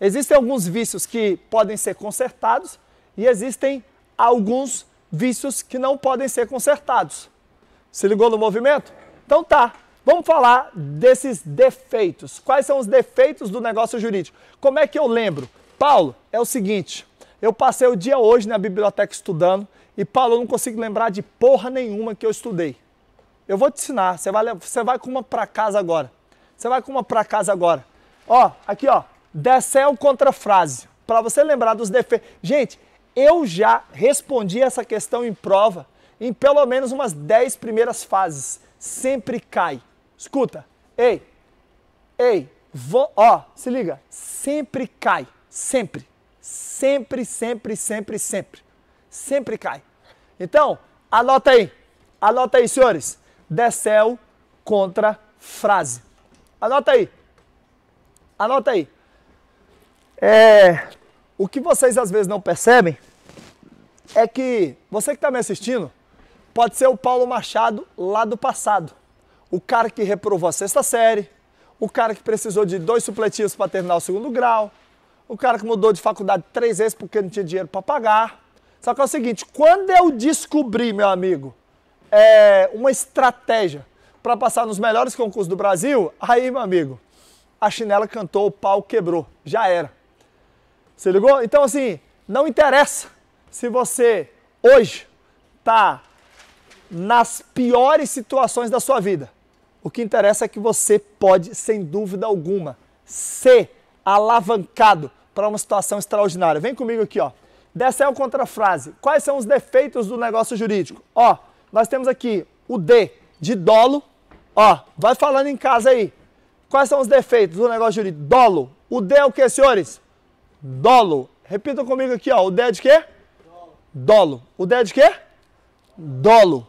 Existem alguns vícios que podem ser consertados e existem alguns vícios que não podem ser consertados. Se ligou no movimento? Então tá, Vamos falar desses defeitos. Quais são os defeitos do negócio jurídico? Como é que eu lembro? Paulo, é o seguinte: eu passei o dia hoje na biblioteca estudando e, Paulo, eu não consigo lembrar de porra nenhuma que eu estudei. Eu vou te ensinar. Você vai, você vai com uma para casa agora. Você vai com uma para casa agora. Ó, aqui, ó. Decel contra frase. Para você lembrar dos defeitos. Gente, eu já respondi essa questão em prova em pelo menos umas 10 primeiras fases. Sempre cai. Escuta. Ei. Ei. Vou, ó, se liga. Sempre cai. Sempre. Sempre, sempre, sempre, sempre. Sempre cai. Então, anota aí. Anota aí, senhores. Decel contra frase. Anota aí. Anota aí. É, o que vocês às vezes não percebem é que você que está me assistindo pode ser o Paulo Machado lá do passado. O cara que reprovou a sexta série, o cara que precisou de dois supletivos para terminar o segundo grau, o cara que mudou de faculdade três vezes porque não tinha dinheiro para pagar. Só que é o seguinte, quando eu descobri, meu amigo, é, uma estratégia para passar nos melhores concursos do Brasil, aí, meu amigo, a chinela cantou, o pau quebrou, já era. Você ligou? Então, assim, não interessa se você hoje está nas piores situações da sua vida. O que interessa é que você pode, sem dúvida alguma, ser alavancado para uma situação extraordinária. Vem comigo aqui, ó. Decel é contra frase. Quais são os defeitos do negócio jurídico? Ó, nós temos aqui o D de dolo. Ó, vai falando em casa aí. Quais são os defeitos do negócio jurídico? Dolo. O D é o que, senhores? Dolo. Repitam comigo aqui, ó. O D é de quê? Dolo. O D é de quê? Dolo.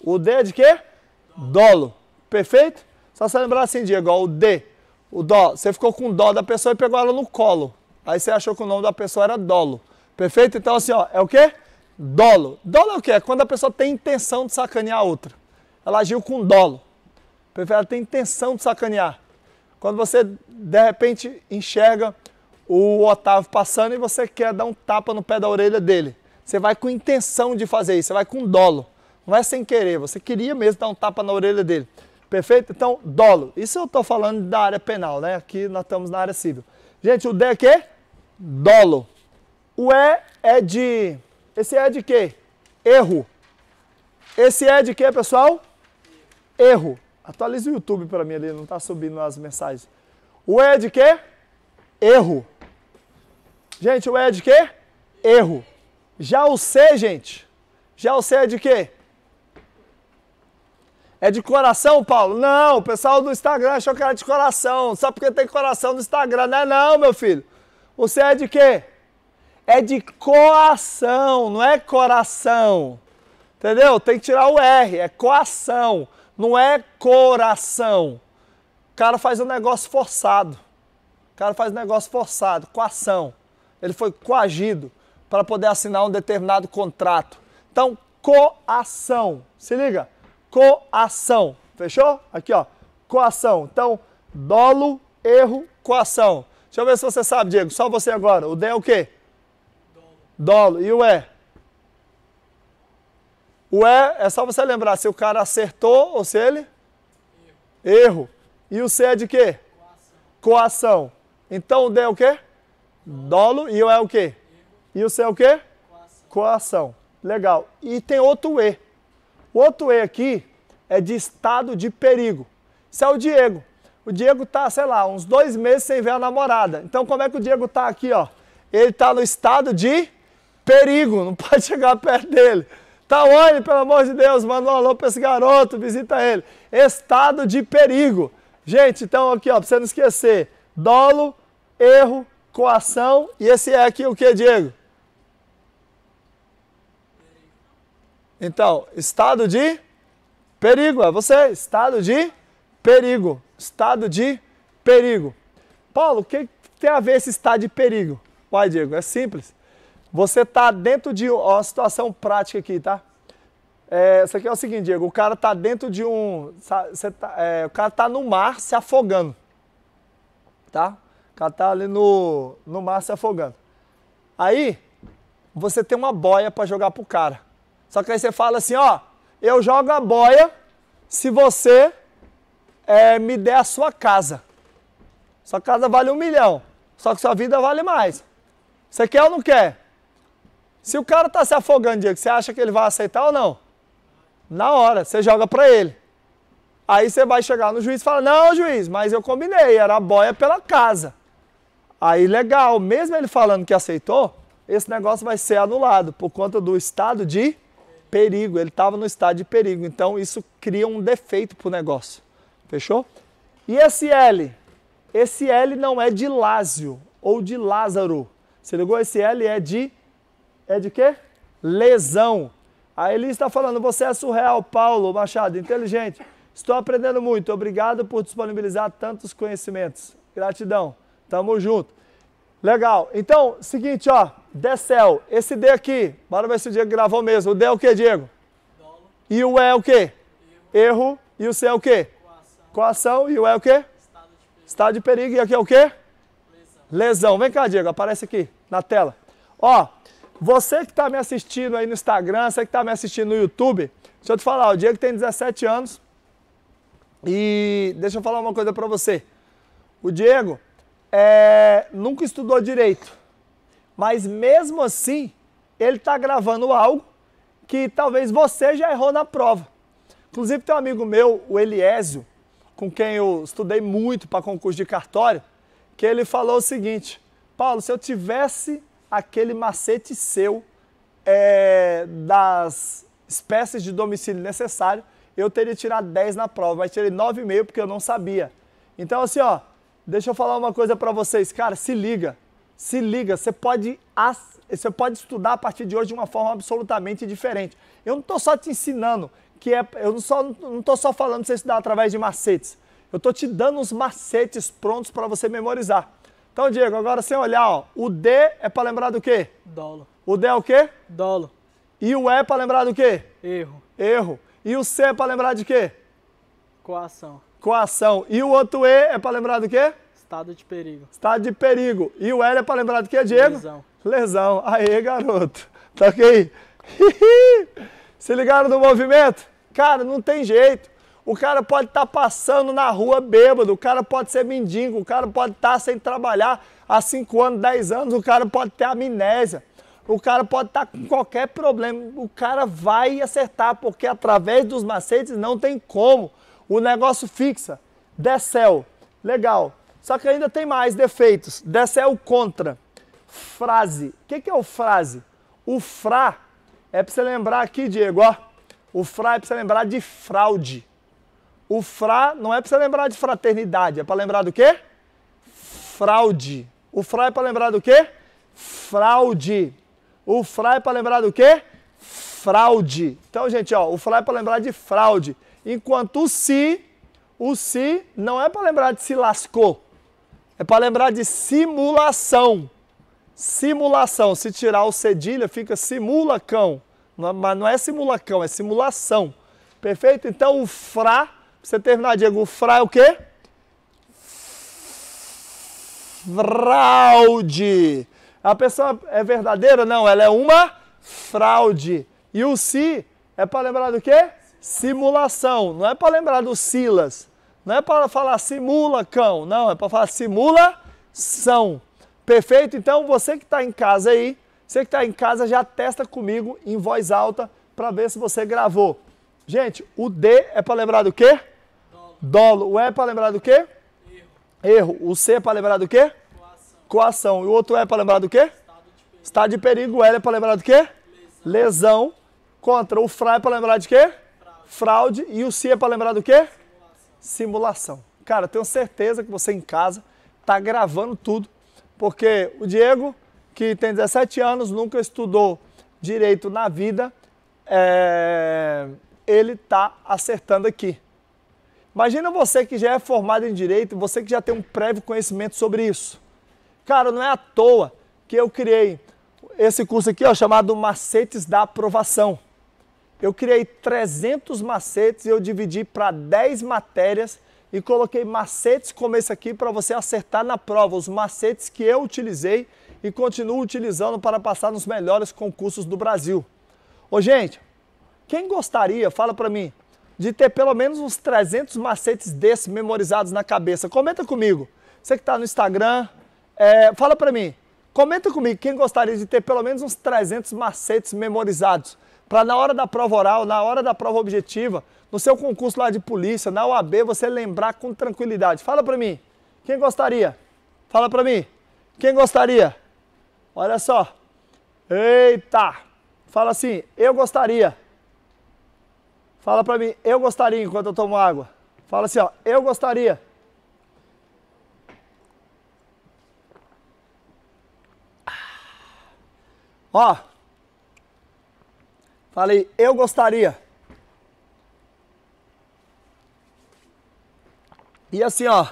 O D é de quê? Dolo. Perfeito? Só se lembrar assim, Diego, ó. O D o dó, você ficou com dó da pessoa e pegou ela no colo. Aí você achou que o nome da pessoa era dolo. Perfeito? Então assim, ó, é o quê? Dolo. Dolo é o quê? É quando a pessoa tem intenção de sacanear a outra. Ela agiu com dolo. Perfeito? Ela tem intenção de sacanear. Quando você, de repente, enxerga o Otávio passando e você quer dar um tapa no pé da orelha dele. Você vai com intenção de fazer isso, você vai com dolo. Não é sem querer, você queria mesmo dar um tapa na orelha dele. Perfeito? Então, dolo. Isso eu estou falando da área penal, né? Aqui nós estamos na área civil. Gente, o D é quê? Dolo. O E é de... Esse é de quê? Erro. Esse é de quê, pessoal? Erro. Atualize o YouTube para mim ali, não está subindo as mensagens. O E é de quê? Erro. Gente, o E é de quê? Erro. Já o C, gente, já o C é de quê? É de coração, Paulo? Não, o pessoal do Instagram achou que era de coração, só porque tem coração no Instagram. Não é não, meu filho. Você é de quê? É de coação, não é coração. Entendeu? Tem que tirar o R, é coação, não é coração. O cara faz um negócio forçado. O cara faz um negócio forçado, coação. Ele foi coagido para poder assinar um determinado contrato. Então, coação. Se liga? coação. Fechou? Aqui, ó. Coação. Então, dolo, erro, coação. Deixa eu ver se você sabe, Diego. Só você agora. O D é o quê? Dolo. E o E? O E é só você lembrar se o cara acertou ou se ele... Erro. erro. E o C é de quê? Coação. coação. Então o D é o quê? Dolo. E o E é o quê? Erro. E o C é o quê? Coação. coação. Legal. E tem outro E. O outro E aqui é de estado de perigo. Isso é o Diego. O Diego tá, sei lá, uns dois meses sem ver a namorada. Então como é que o Diego tá aqui, ó? Ele tá no estado de perigo, não pode chegar perto dele. Tá onde, pelo amor de Deus, manda um alô para esse garoto, visita ele. Estado de perigo. Gente, então aqui, ó, para você não esquecer, dolo, erro, coação e esse é aqui o que, Diego? Então, estado de perigo é você, estado de perigo, estado de perigo. Paulo, o que tem a ver esse estado de perigo? Uai, Diego, é simples. Você está dentro de uma situação prática aqui, tá? É, isso aqui é o seguinte, Diego, o cara está dentro de um... Tá, é, o cara está no mar se afogando, tá? O cara está ali no, no mar se afogando. Aí, você tem uma boia para jogar pro cara. Só que aí você fala assim, ó, eu jogo a boia se você é, me der a sua casa. Sua casa vale um milhão, só que sua vida vale mais. Você quer ou não quer? Se o cara tá se afogando, Diego, você acha que ele vai aceitar ou não? Na hora, você joga para ele. Aí você vai chegar no juiz e fala, não, juiz, mas eu combinei, era a boia pela casa. Aí legal, mesmo ele falando que aceitou, esse negócio vai ser anulado por conta do estado de perigo, ele estava no estado de perigo. Então isso cria um defeito para o negócio. Fechou? E esse L? Esse L não é de Lázio ou de Lázaro. Se ligou? Esse L é de. É de quê? Lesão. Aí ele está falando: você é surreal, Paulo Machado, inteligente. Estou aprendendo muito. Obrigado por disponibilizar tantos conhecimentos. Gratidão. Tamo junto. Legal. Então, seguinte, ó. Decel. Esse D aqui, bora ver se o Diego gravou mesmo. O D é o que, Diego? Dolo. E o E é o que? Erro. E o C é o que? Coação. Coação. E o E é o que? Estado de perigo. Estado de perigo. E aqui é o que? Lesão. Lesão. Vem cá, Diego, aparece aqui na tela. Ó, você que está me assistindo aí no Instagram, você que está me assistindo no YouTube, deixa eu te falar, o Diego tem 17 anos e deixa eu falar uma coisa para você. O Diego é, nunca estudou direito. Mas mesmo assim, ele está gravando algo que talvez você já errou na prova. Inclusive, tem um amigo meu, o Eliésio, com quem eu estudei muito para concurso de cartório, que ele falou o seguinte: Paulo, se eu tivesse aquele macete seu é, das espécies de domicílio necessário, eu teria tirado 10 na prova, mas tirei 9,5 porque eu não sabia. Então, assim, ó, deixa eu falar uma coisa para vocês, cara, se liga. Se liga, você pode, você pode estudar a partir de hoje de uma forma absolutamente diferente. Eu não estou só te ensinando, que é, eu não estou só falando para você estudar através de macetes. Eu estou te dando os macetes prontos para você memorizar. Então, Diego, agora sem olhar, ó, o D é para lembrar do quê? Dolo. O D é o quê? Dolo. E o E é para lembrar do quê? Erro. Erro. E o C é para lembrar de quê? Coação. Coação. E o outro E é para lembrar do quê? Estado de perigo. Estado de perigo. E o L é para lembrar do que é, Diego? Lesão. Lesão. Aê, garoto. Tá ok? Se ligaram no movimento? Cara, não tem jeito. O cara pode estar tá passando na rua bêbado, o cara pode ser mendigo, o cara pode estar tá sem trabalhar há 5 anos, 10 anos, o cara pode ter amnésia, o cara pode estar tá com qualquer problema, o cara vai acertar, porque através dos macetes não tem como. O negócio fixa. Decel, legal. Só que ainda tem mais defeitos. Dessa é o contra. Frase. O que, que é o frase? O fra é para você lembrar aqui, Diego, ó. O fra é para você lembrar de fraude. O fra não é para você lembrar de fraternidade, é para lembrar do quê? Fraude. O fra é para lembrar do quê? Fraude. O fra é para lembrar do quê? Fraude. Então, gente, ó, o fra é para lembrar de fraude. Enquanto o si, o si não é para lembrar de se lascou. É para lembrar de simulação. Simulação. Se tirar o cedilha, fica simulacão. É, mas não é simulacão, é simulação. Perfeito? Então o fra, pra você terminar, Diego, o fra é o quê? Fraude. A pessoa é verdadeira? Não, ela é uma fraude. E o si é para lembrar do quê? Simulação. Não é para lembrar do Silas. Não é para falar simula cão, não, é para falar simulação. Perfeito? Então você que está em casa aí, você que está em casa já testa comigo em voz alta para ver se você gravou. Gente, o D é para lembrar do quê? Dolo. Dolo. O E é para lembrar do quê? Erro. Erro. O C é para lembrar do quê? Coação. Coação. E o outro E é para lembrar do quê? Estado de perigo. O L é para lembrar do quê? Lesão. Lesão. Contra. O FRA é para lembrar de quê? Fraude. Fraude. E o C é para lembrar do quê? simulação. Cara, tenho certeza que você em casa está gravando tudo, porque o Diego, que tem 17 anos, nunca estudou direito na vida, é... ele está acertando aqui. Imagina você que já é formado em direito, você que já tem um prévio conhecimento sobre isso. Cara, não é à toa que eu criei esse curso aqui, ó, chamado Macetes da Aprovação eu criei 300 macetes e eu dividi para 10 matérias e coloquei macetes como esse aqui para você acertar na prova, os macetes que eu utilizei e continuo utilizando para passar nos melhores concursos do Brasil. Ô gente, quem gostaria, fala para mim, de ter pelo menos uns 300 macetes desses memorizados na cabeça? Comenta comigo, você que está no Instagram, é, fala para mim, comenta comigo quem gostaria de ter pelo menos uns 300 macetes memorizados para na hora da prova oral, na hora da prova objetiva, no seu concurso lá de polícia, na UAB, você lembrar com tranquilidade. Fala para mim, quem gostaria? Fala para mim, quem gostaria? Olha só. Eita! Fala assim, eu gostaria. Fala para mim, eu gostaria enquanto eu tomo água. Fala assim, ó, eu gostaria. Ó, Falei, eu gostaria. E assim, ó.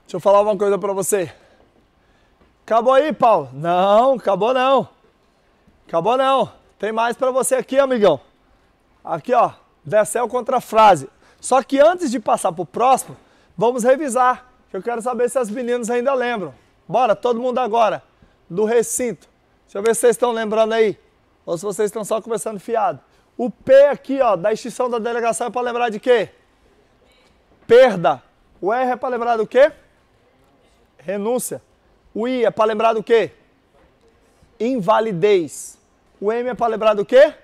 Deixa eu falar uma coisa pra você. Acabou aí, Paulo? Não, acabou não. Acabou não. Tem mais pra você aqui, amigão. Aqui, ó. Decel contra frase. Só que antes de passar pro próximo, vamos revisar. Eu quero saber se as meninas ainda lembram. Bora, todo mundo agora, do recinto. Deixa eu ver se vocês estão lembrando aí, ou se vocês estão só começando fiado. O P aqui, ó, da extinção da delegação é para lembrar de quê? Perda. O R é para lembrar do quê? Renúncia. O I é para lembrar do quê? Invalidez. O M é para lembrar do quê?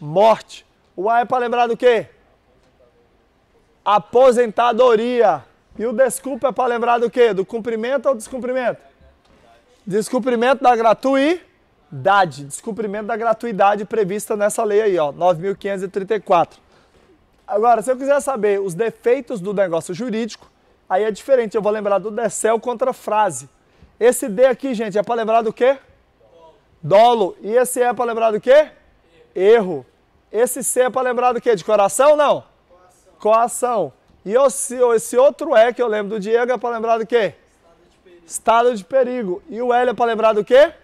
Morte. O A é para lembrar do quê? Aposentadoria. E o desculpa é para lembrar do quê? Do cumprimento ou descumprimento? Descumprimento da gratuidade. Descumprimento da gratuidade prevista nessa lei aí, ó, 9.534. Agora, se eu quiser saber os defeitos do negócio jurídico, aí é diferente. Eu vou lembrar do decel contra frase. Esse D aqui, gente, é para lembrar do quê? Dolo. E esse E é para lembrar do quê? Erro. Esse C é para lembrar do quê? De coração ou não? Coação. Coação. E esse outro E que eu lembro do Diego é para lembrar do quê? Estado de perigo. Estado de perigo. E o L é para lembrar do quê?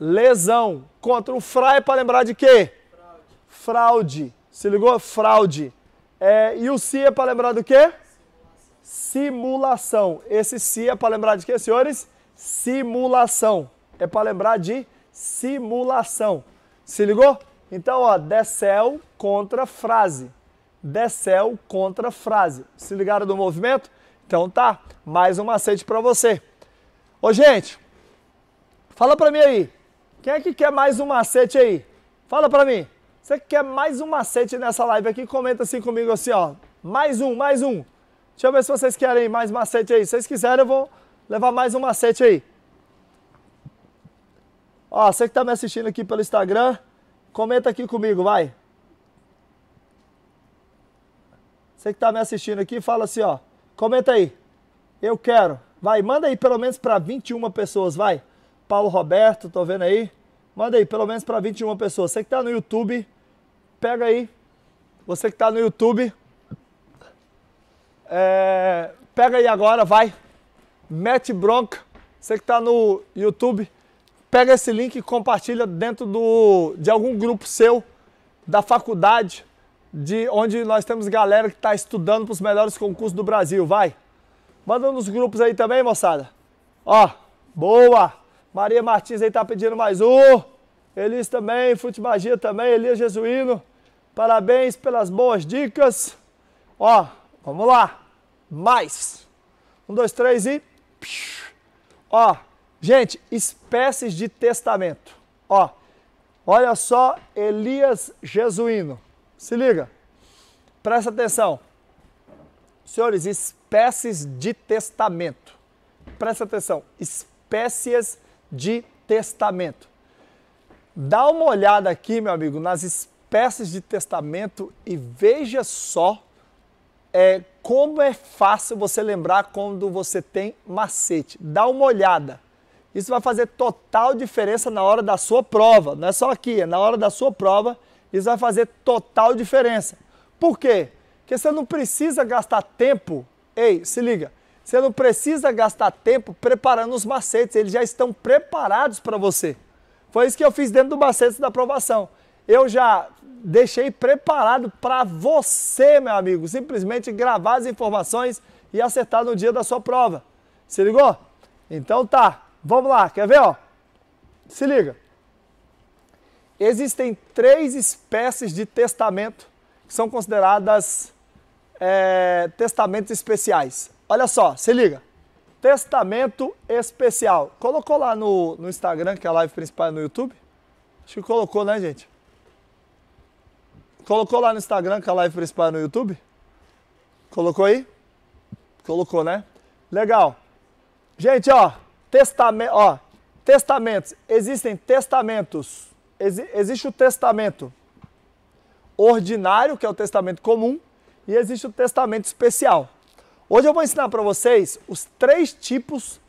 Lesão. Lesão. Contra o FRA é para lembrar de quê? Fraude. Fraude. Se ligou? Fraude. É, e o si é para lembrar do quê? Simulação. Esse si é para lembrar de quê, senhores? Simulação. É para lembrar de simulação. Se ligou? Então, ó, decel contra frase decel contra frase. Se ligaram do movimento? Então tá, mais um macete para você. Ô gente, fala para mim aí, quem é que quer mais um macete aí? Fala para mim, você que quer mais um macete nessa live aqui, comenta assim comigo assim ó, mais um, mais um. Deixa eu ver se vocês querem mais macete aí, se vocês quiserem eu vou levar mais um macete aí. Ó, você que tá me assistindo aqui pelo Instagram, comenta aqui comigo, vai. Você que está me assistindo aqui, fala assim, ó. Comenta aí. Eu quero. Vai, manda aí pelo menos para 21 pessoas, vai. Paulo Roberto, tô vendo aí. Manda aí pelo menos para 21 pessoas. Você que está no YouTube, pega aí. Você que está no YouTube, é, pega aí agora, vai. Mete bronca. Você que está no YouTube, pega esse link e compartilha dentro do, de algum grupo seu, da faculdade, de onde nós temos galera que está estudando para os melhores concursos do Brasil. Vai! Manda nos grupos aí também, moçada. Ó, boa! Maria Martins aí está pedindo mais um. Elis também, Fute Magia também, Elias Jesuíno. Parabéns pelas boas dicas. Ó, vamos lá. Mais. Um, dois, três e... Ó, gente, espécies de testamento. Ó, olha só, Elias Jesuíno. Se liga, presta atenção. Senhores, espécies de testamento. Presta atenção, espécies de testamento. Dá uma olhada aqui, meu amigo, nas espécies de testamento e veja só é, como é fácil você lembrar quando você tem macete. Dá uma olhada. Isso vai fazer total diferença na hora da sua prova. Não é só aqui, é na hora da sua prova isso vai fazer total diferença. Por quê? Porque você não precisa gastar tempo. Ei, se liga. Você não precisa gastar tempo preparando os macetes, eles já estão preparados para você. Foi isso que eu fiz dentro do macete da aprovação. Eu já deixei preparado para você, meu amigo, simplesmente gravar as informações e acertar no dia da sua prova. Se ligou? Então tá, vamos lá, quer ver? Ó? Se liga. Existem três espécies de testamento que são consideradas é, testamentos especiais. Olha só, se liga. Testamento especial. Colocou lá no, no Instagram, que é a live principal é no YouTube? Acho que colocou, né, gente? Colocou lá no Instagram, que é a live principal é no YouTube? Colocou aí? Colocou, né? Legal. Gente, ó, testamento, ó, testamentos. Existem testamentos existe o testamento ordinário, que é o testamento comum, e existe o testamento especial. Hoje eu vou ensinar para vocês os três tipos,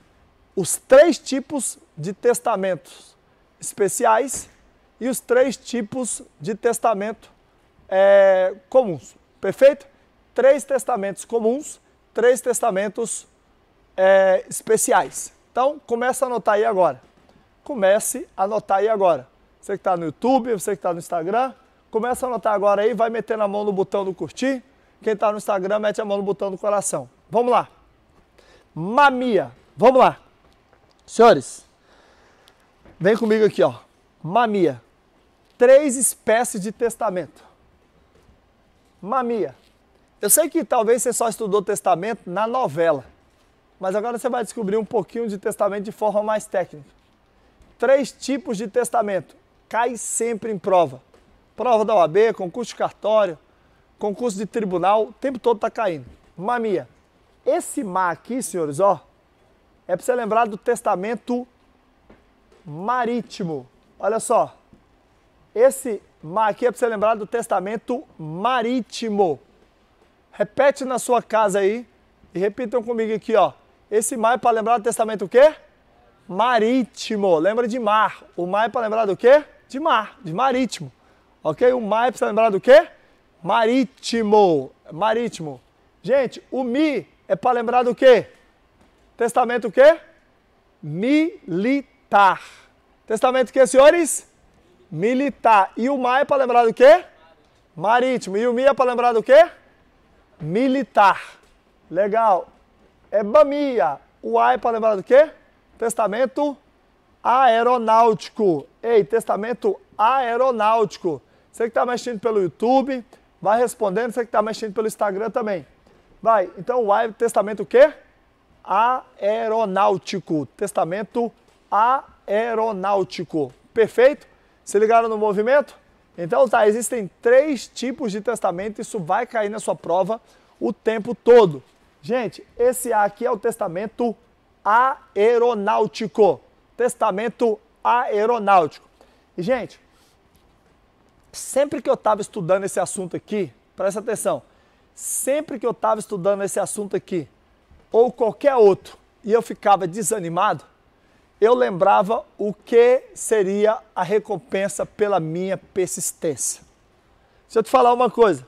os três tipos de testamentos especiais e os três tipos de testamento é, comuns. Perfeito? Três testamentos comuns, três testamentos é, especiais. Então comece a anotar aí agora. Comece a anotar aí agora você que está no YouTube, você que está no Instagram, começa a anotar agora aí, vai metendo a mão no botão do curtir. Quem está no Instagram, mete a mão no botão do coração. Vamos lá. Mamia. Vamos lá. Senhores, vem comigo aqui, ó. Mamia. Três espécies de testamento. Mamia. Eu sei que talvez você só estudou testamento na novela, mas agora você vai descobrir um pouquinho de testamento de forma mais técnica. Três tipos de testamento: cai sempre em prova. Prova da OAB, concurso de cartório, concurso de tribunal, o tempo todo está caindo. Mamia, esse má aqui, senhores, ó, é para você lembrar do testamento marítimo. Olha só, esse má aqui é para você lembrar do testamento marítimo. Repete na sua casa aí e repitam comigo aqui, ó. Esse mar é para lembrar do testamento o quê? Marítimo. Lembra de mar. O mar é para lembrar do quê? de mar, de marítimo. Ok? O mar é precisa lembrar do quê? Marítimo. É marítimo. Gente, o mi é para lembrar do quê? Testamento o quê? Militar. Testamento o quê, senhores? Militar. E o mar é para lembrar do quê? Marítimo. E o mi é para lembrar do quê? Militar. Legal. É bamia. O a é para lembrar do quê? Testamento militar aeronáutico. Ei, testamento aeronáutico. Você que está mexendo pelo YouTube, vai respondendo. Você que está mexendo pelo Instagram também. Vai, então o testamento o quê? Aeronáutico. Testamento aeronáutico. Perfeito? Se ligaram no movimento? Então tá, existem três tipos de testamento, isso vai cair na sua prova o tempo todo. Gente, esse A aqui é o testamento aeronáutico testamento aeronáutico. E, gente, sempre que eu estava estudando esse assunto aqui, presta atenção, sempre que eu estava estudando esse assunto aqui, ou qualquer outro, e eu ficava desanimado, eu lembrava o que seria a recompensa pela minha persistência. Deixa eu te falar uma coisa.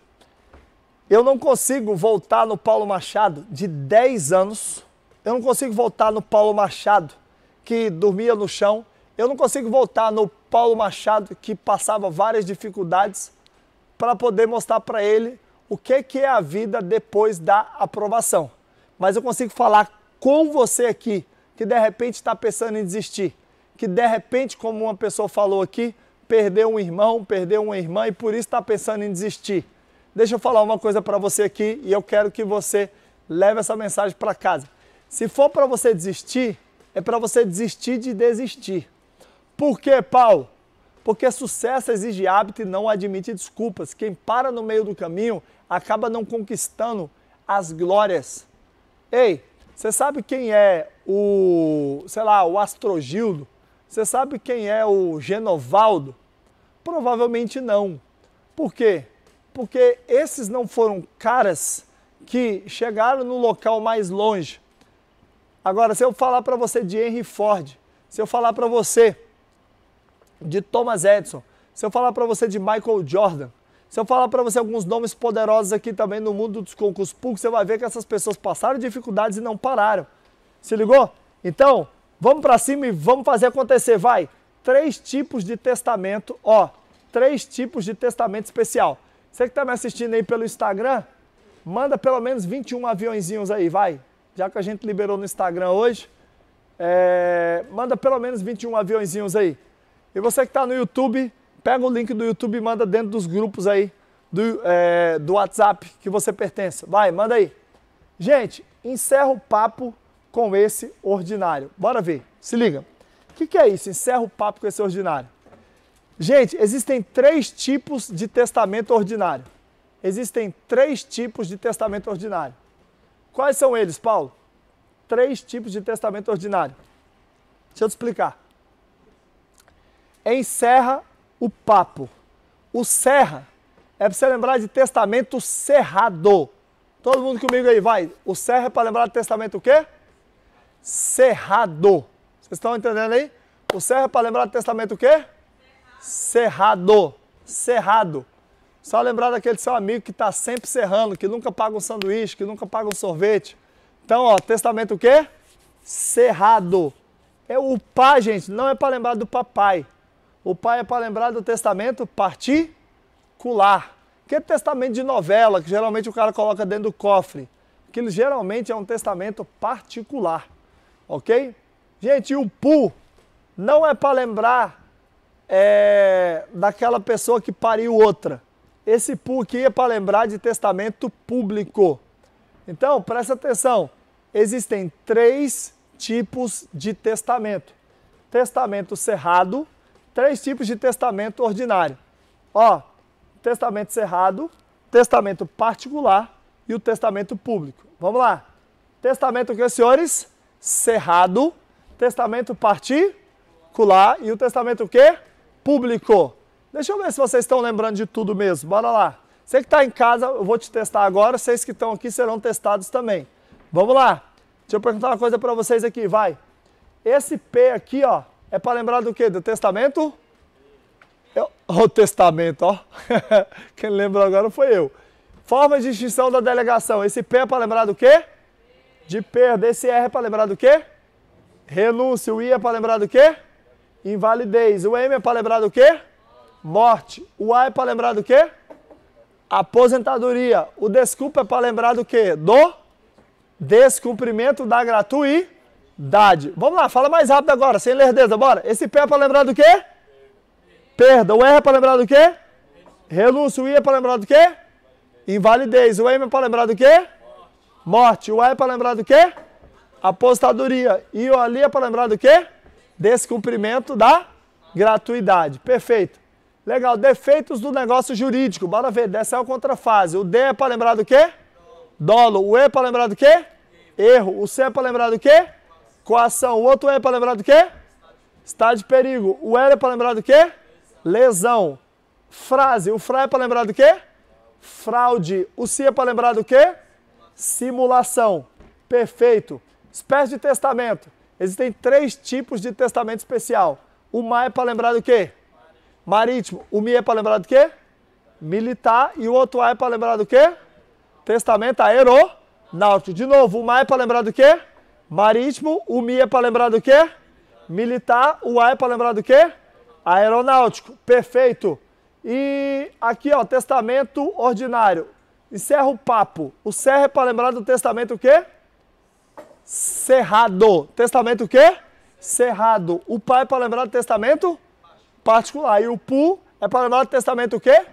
Eu não consigo voltar no Paulo Machado de 10 anos. Eu não consigo voltar no Paulo Machado que dormia no chão. Eu não consigo voltar no Paulo Machado, que passava várias dificuldades, para poder mostrar para ele o que, que é a vida depois da aprovação. Mas eu consigo falar com você aqui, que de repente está pensando em desistir, que de repente, como uma pessoa falou aqui, perdeu um irmão, perdeu uma irmã e por isso está pensando em desistir. Deixa eu falar uma coisa para você aqui e eu quero que você leve essa mensagem para casa. Se for para você desistir, é para você desistir de desistir. Por quê, Paulo? Porque sucesso exige hábito e não admite desculpas. Quem para no meio do caminho acaba não conquistando as glórias. Ei, você sabe quem é o, sei lá, o Astrogildo? Você sabe quem é o Genovaldo? Provavelmente não. Por quê? Porque esses não foram caras que chegaram no local mais longe, Agora, se eu falar para você de Henry Ford, se eu falar para você de Thomas Edison, se eu falar para você de Michael Jordan, se eu falar para você alguns nomes poderosos aqui também no mundo dos concursos públicos, você vai ver que essas pessoas passaram dificuldades e não pararam. Se ligou? Então, vamos para cima e vamos fazer acontecer, vai. Três tipos de testamento, ó, três tipos de testamento especial. Você que está me assistindo aí pelo Instagram, manda pelo menos 21 aviãozinhos aí, vai já que a gente liberou no Instagram hoje, é, manda pelo menos 21 aviãozinhos aí. E você que está no YouTube, pega o link do YouTube e manda dentro dos grupos aí do, é, do WhatsApp que você pertence. Vai, manda aí. Gente, encerra o papo com esse ordinário. Bora ver. Se liga. O que, que é isso? Encerra o papo com esse ordinário. Gente, existem três tipos de testamento ordinário. Existem três tipos de testamento ordinário. Quais são eles, Paulo? Três tipos de testamento ordinário. Deixa eu te explicar. Encerra o papo. O serra é para você lembrar de testamento cerrado. Todo mundo comigo aí, vai. O serra é para lembrar de testamento o quê? Cerrado. Vocês estão entendendo aí? O serra é para lembrar de testamento o quê? Cerrado. Cerrado. Só lembrar daquele seu amigo que está sempre serrando, que nunca paga um sanduíche, que nunca paga um sorvete. Então, ó, testamento o quê? Cerrado. É o pai, gente, não é para lembrar do papai. O pai é para lembrar do testamento particular. Que é testamento de novela, que geralmente o cara coloca dentro do cofre. Aquilo geralmente é um testamento particular. Ok? Gente, o pu não é para lembrar é, daquela pessoa que pariu outra. Esse PUC é para lembrar de testamento público. Então, presta atenção. Existem três tipos de testamento. Testamento cerrado, três tipos de testamento ordinário. Ó, testamento cerrado, testamento particular e o testamento público. Vamos lá. Testamento que, senhores? Cerrado, testamento particular e o testamento quê? Público. Deixa eu ver se vocês estão lembrando de tudo mesmo. Bora lá. Você que está em casa, eu vou te testar agora. Vocês que estão aqui serão testados também. Vamos lá. Deixa eu perguntar uma coisa para vocês aqui, vai. Esse P aqui, ó, é para lembrar do quê? Do testamento? Eu, o testamento, ó. Quem lembrou agora foi eu. Forma de extinção da delegação. Esse P é para lembrar do quê? De perda. Esse R é para lembrar do quê? Renúncia. O I é para lembrar do quê? Invalidez. O M é para lembrar do quê? morte. O A é para lembrar do quê? Aposentadoria. O desculpa é para lembrar do quê? Do descumprimento da gratuidade. Vamos lá, fala mais rápido agora, sem lerdeza, bora. Esse P é para lembrar do quê? Perda. O R é para lembrar do quê? Renúncia. O I é para lembrar do quê? Invalidez. O M é para lembrar do quê? Morte. O A é para lembrar do quê? Apostadoria. E o ali é para lembrar do quê? Descumprimento da gratuidade. Perfeito. Legal, defeitos do negócio jurídico. Bora ver, dessa é a contrafase. O D é para lembrar do quê? Dolo. O E é para lembrar do quê? Erro. O C é para lembrar do quê? Coação. O outro E é para lembrar do quê? Estado de perigo. O L é para lembrar do quê? Lesão. Frase. O FRA é para lembrar do quê? Fraude. O C é para lembrar do quê? Simulação. Perfeito. Espécie de testamento. Existem três tipos de testamento especial. O MA é para lembrar do quê? Marítimo. O mi é para lembrar do quê? Militar. E o outro a é para lembrar do quê? Testamento aeronáutico. De novo, o ma é para lembrar do quê? Marítimo. O mi é para lembrar do quê? Militar. O a é para lembrar do quê? Aeronáutico. Perfeito. E aqui, ó, testamento ordinário. Encerra o papo. O serra é para lembrar do testamento o quê? Cerrado. Testamento o quê? Cerrado. O pai é para lembrar do testamento particular. E o pu é para nós do testamento o quê?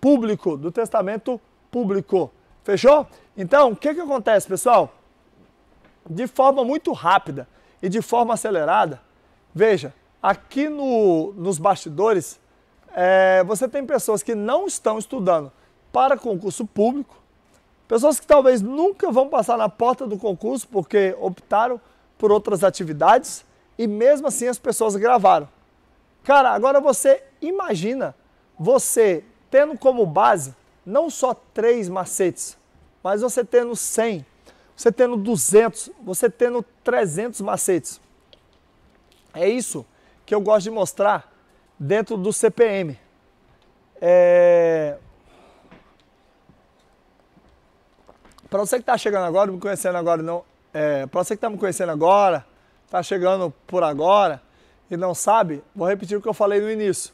Público, do testamento público. Fechou? Então, o que, que acontece, pessoal? De forma muito rápida e de forma acelerada, veja, aqui no, nos bastidores, é, você tem pessoas que não estão estudando para concurso público, pessoas que talvez nunca vão passar na porta do concurso porque optaram por outras atividades e mesmo assim as pessoas gravaram. Cara, agora você imagina você tendo como base não só três macetes, mas você tendo 100, você tendo 200, você tendo 300 macetes. É isso que eu gosto de mostrar dentro do CPM. É... Para você que está chegando agora, me conhecendo agora não, é... para você que está me conhecendo agora, está chegando por agora, e não sabe, vou repetir o que eu falei no início.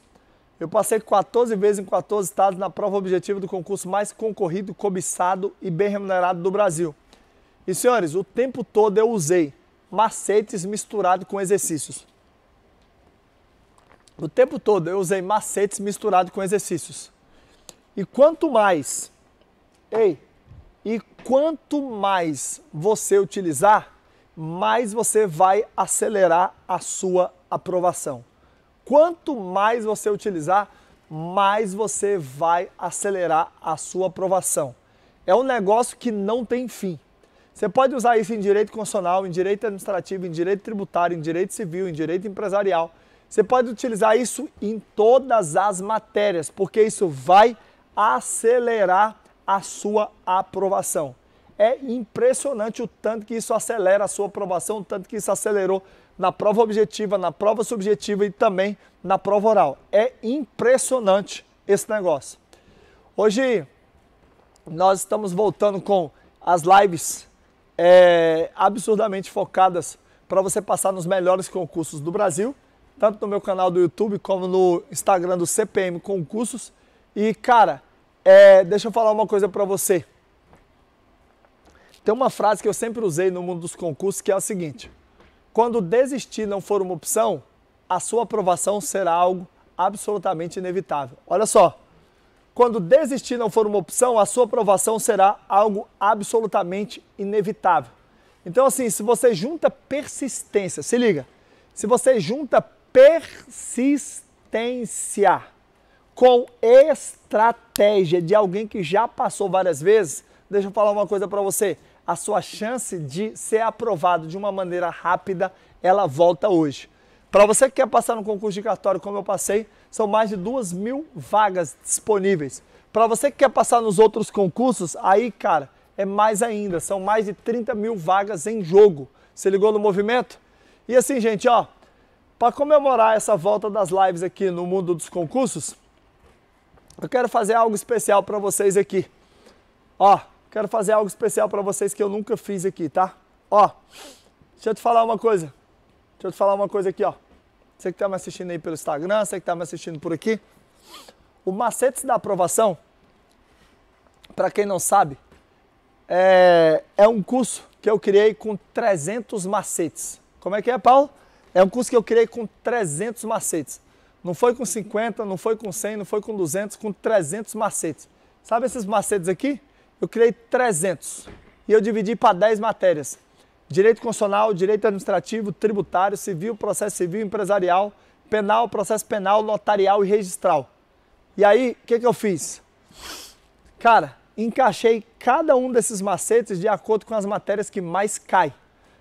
Eu passei 14 vezes em 14 estados na prova objetiva do concurso mais concorrido, cobiçado e bem remunerado do Brasil. E senhores, o tempo todo eu usei macetes misturado com exercícios. O tempo todo eu usei macetes misturado com exercícios. E quanto mais, ei, e quanto mais você utilizar, mais você vai acelerar a sua aprovação. Quanto mais você utilizar, mais você vai acelerar a sua aprovação. É um negócio que não tem fim. Você pode usar isso em direito constitucional, em direito administrativo, em direito tributário, em direito civil, em direito empresarial. Você pode utilizar isso em todas as matérias, porque isso vai acelerar a sua aprovação. É impressionante o tanto que isso acelera a sua aprovação, o tanto que isso acelerou na prova objetiva, na prova subjetiva e também na prova oral. É impressionante esse negócio. Hoje nós estamos voltando com as lives é, absurdamente focadas para você passar nos melhores concursos do Brasil, tanto no meu canal do YouTube como no Instagram do CPM Concursos. E cara, é, deixa eu falar uma coisa para você. Tem uma frase que eu sempre usei no mundo dos concursos que é a seguinte: quando desistir não for uma opção, a sua aprovação será algo absolutamente inevitável. Olha só. Quando desistir não for uma opção, a sua aprovação será algo absolutamente inevitável. Então, assim, se você junta persistência, se liga, se você junta persistência com estratégia de alguém que já passou várias vezes, deixa eu falar uma coisa para você a sua chance de ser aprovado de uma maneira rápida, ela volta hoje. Para você que quer passar no concurso de cartório como eu passei, são mais de duas mil vagas disponíveis. Para você que quer passar nos outros concursos, aí, cara, é mais ainda. São mais de 30 mil vagas em jogo. Se ligou no movimento? E assim, gente, ó, para comemorar essa volta das lives aqui no mundo dos concursos, eu quero fazer algo especial para vocês aqui. Ó, Quero fazer algo especial para vocês que eu nunca fiz aqui, tá? Ó, deixa eu te falar uma coisa. Deixa eu te falar uma coisa aqui, ó. Você que está me assistindo aí pelo Instagram, você que está me assistindo por aqui. O macete da aprovação, para quem não sabe, é, é um curso que eu criei com 300 macetes. Como é que é, Paulo? É um curso que eu criei com 300 macetes. Não foi com 50, não foi com 100, não foi com 200, com 300 macetes. Sabe esses macetes aqui? eu criei 300 e eu dividi para 10 matérias. Direito constitucional, direito administrativo, tributário, civil, processo civil, empresarial, penal, processo penal, notarial e registral. E aí, o que, que eu fiz? Cara, encaixei cada um desses macetes de acordo com as matérias que mais cai.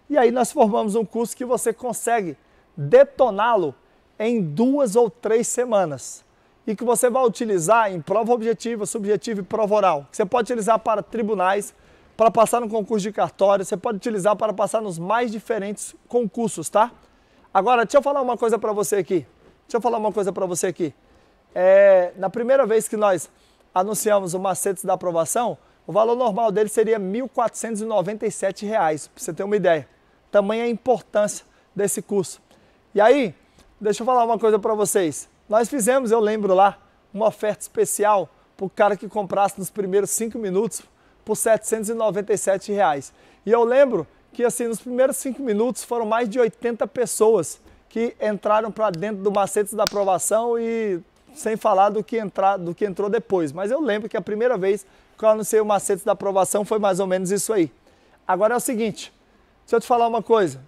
E aí nós formamos um curso que você consegue detoná-lo em duas ou três semanas e que você vai utilizar em prova objetiva, subjetiva e prova oral. Você pode utilizar para tribunais, para passar no concurso de cartório, você pode utilizar para passar nos mais diferentes concursos, tá? Agora, deixa eu falar uma coisa para você aqui. Deixa eu falar uma coisa para você aqui. É, na primeira vez que nós anunciamos o macete da aprovação, o valor normal dele seria R$ 1.497, para você ter uma ideia. Tamanha a importância desse curso. E aí, deixa eu falar uma coisa para vocês. Nós fizemos, eu lembro lá, uma oferta especial para o cara que comprasse nos primeiros cinco minutos por 797 reais. E eu lembro que assim, nos primeiros cinco minutos foram mais de 80 pessoas que entraram para dentro do macete da aprovação e sem falar do que, entrar, do que entrou depois. Mas eu lembro que a primeira vez que eu anunciei o macete da aprovação foi mais ou menos isso aí. Agora é o seguinte, se eu te falar uma coisa.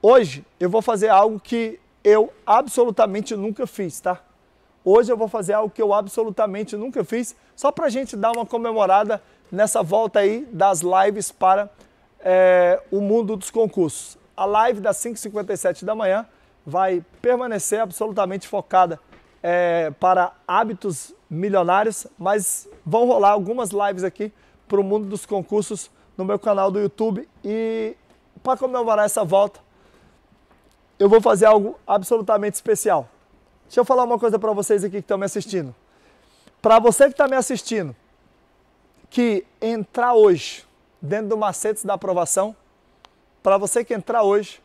Hoje eu vou fazer algo que eu absolutamente nunca fiz, tá? Hoje eu vou fazer algo que eu absolutamente nunca fiz, só para a gente dar uma comemorada nessa volta aí das lives para é, o mundo dos concursos. A live das 5h57 da manhã vai permanecer absolutamente focada é, para hábitos milionários, mas vão rolar algumas lives aqui para o mundo dos concursos no meu canal do YouTube. E para comemorar essa volta, eu vou fazer algo absolutamente especial. Deixa eu falar uma coisa para vocês aqui que estão me assistindo. Para você que está me assistindo, que entrar hoje dentro do macete da aprovação, para você que entrar hoje,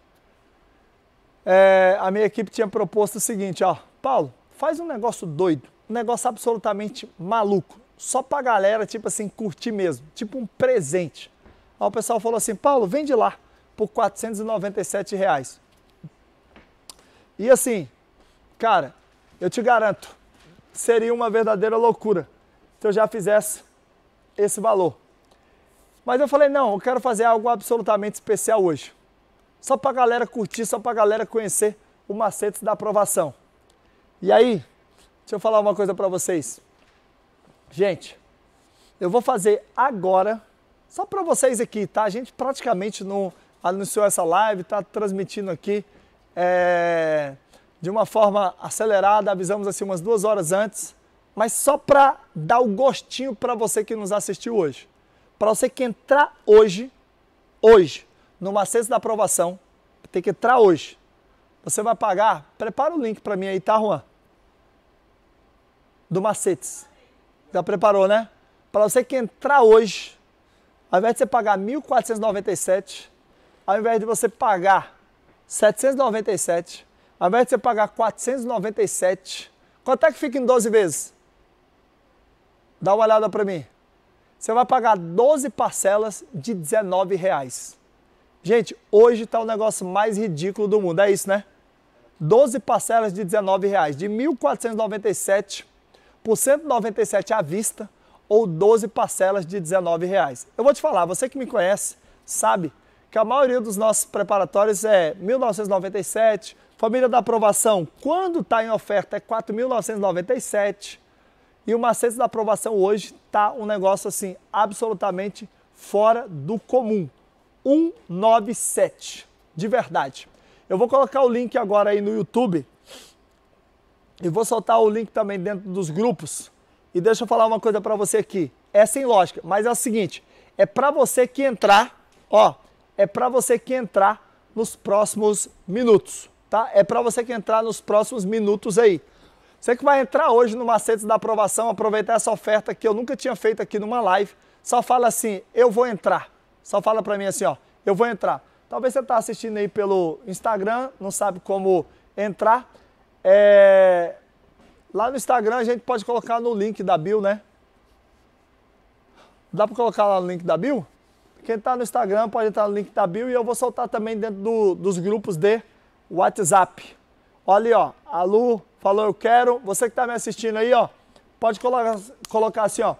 é, a minha equipe tinha proposto o seguinte, ó, Paulo, faz um negócio doido, um negócio absolutamente maluco, só para galera, tipo assim, curtir mesmo, tipo um presente. Aí o pessoal falou assim, Paulo, vende lá por 497 reais. E assim, cara, eu te garanto, seria uma verdadeira loucura se eu já fizesse esse valor. Mas eu falei, não, eu quero fazer algo absolutamente especial hoje. Só para a galera curtir, só para a galera conhecer o macete da aprovação. E aí, deixa eu falar uma coisa para vocês. Gente, eu vou fazer agora, só para vocês aqui, tá? A gente praticamente não anunciou essa live, tá transmitindo aqui é, de uma forma acelerada, avisamos assim umas duas horas antes, mas só para dar o gostinho para você que nos assistiu hoje. Para você que entrar hoje, hoje, numa cesta da aprovação, tem que entrar hoje. Você vai pagar, prepara o link para mim aí, tá, Juan? Do Macetes. Já preparou, né? Para você que entrar hoje, ao invés de você pagar 1.497, ao invés de você pagar 797. Ao invés de você pagar 497, quanto é que fica em 12 vezes? Dá uma olhada para mim. Você vai pagar 12 parcelas de 19 reais. Gente, hoje está o negócio mais ridículo do mundo. É isso, né? 12 parcelas de 19 reais, de 1.497 por 197 à vista ou 12 parcelas de 19 reais. Eu vou te falar, você que me conhece sabe que a maioria dos nossos preparatórios é 1997, família da aprovação, quando está em oferta, é 4.997 e o macete da aprovação hoje está um negócio assim absolutamente fora do comum. 197, de verdade. Eu vou colocar o link agora aí no YouTube e vou soltar o link também dentro dos grupos. E deixa eu falar uma coisa para você aqui. É sem lógica, mas é o seguinte, é para você que entrar, ó, é para você que entrar nos próximos minutos, tá? É para você que entrar nos próximos minutos aí. Você que vai entrar hoje no Macetes da Aprovação, aproveitar essa oferta que eu nunca tinha feito aqui numa live, só fala assim, eu vou entrar. Só fala para mim assim, ó, eu vou entrar. Talvez você está assistindo aí pelo Instagram, não sabe como entrar. É... Lá no Instagram a gente pode colocar no link da Bill, né? Dá para colocar lá no link da Bill? Quem está no Instagram pode entrar no link da bio e eu vou soltar também dentro do, dos grupos de WhatsApp. Olha aí, ó. A Lu falou, eu quero. Você que está me assistindo aí, ó, pode colocar, colocar assim, ó.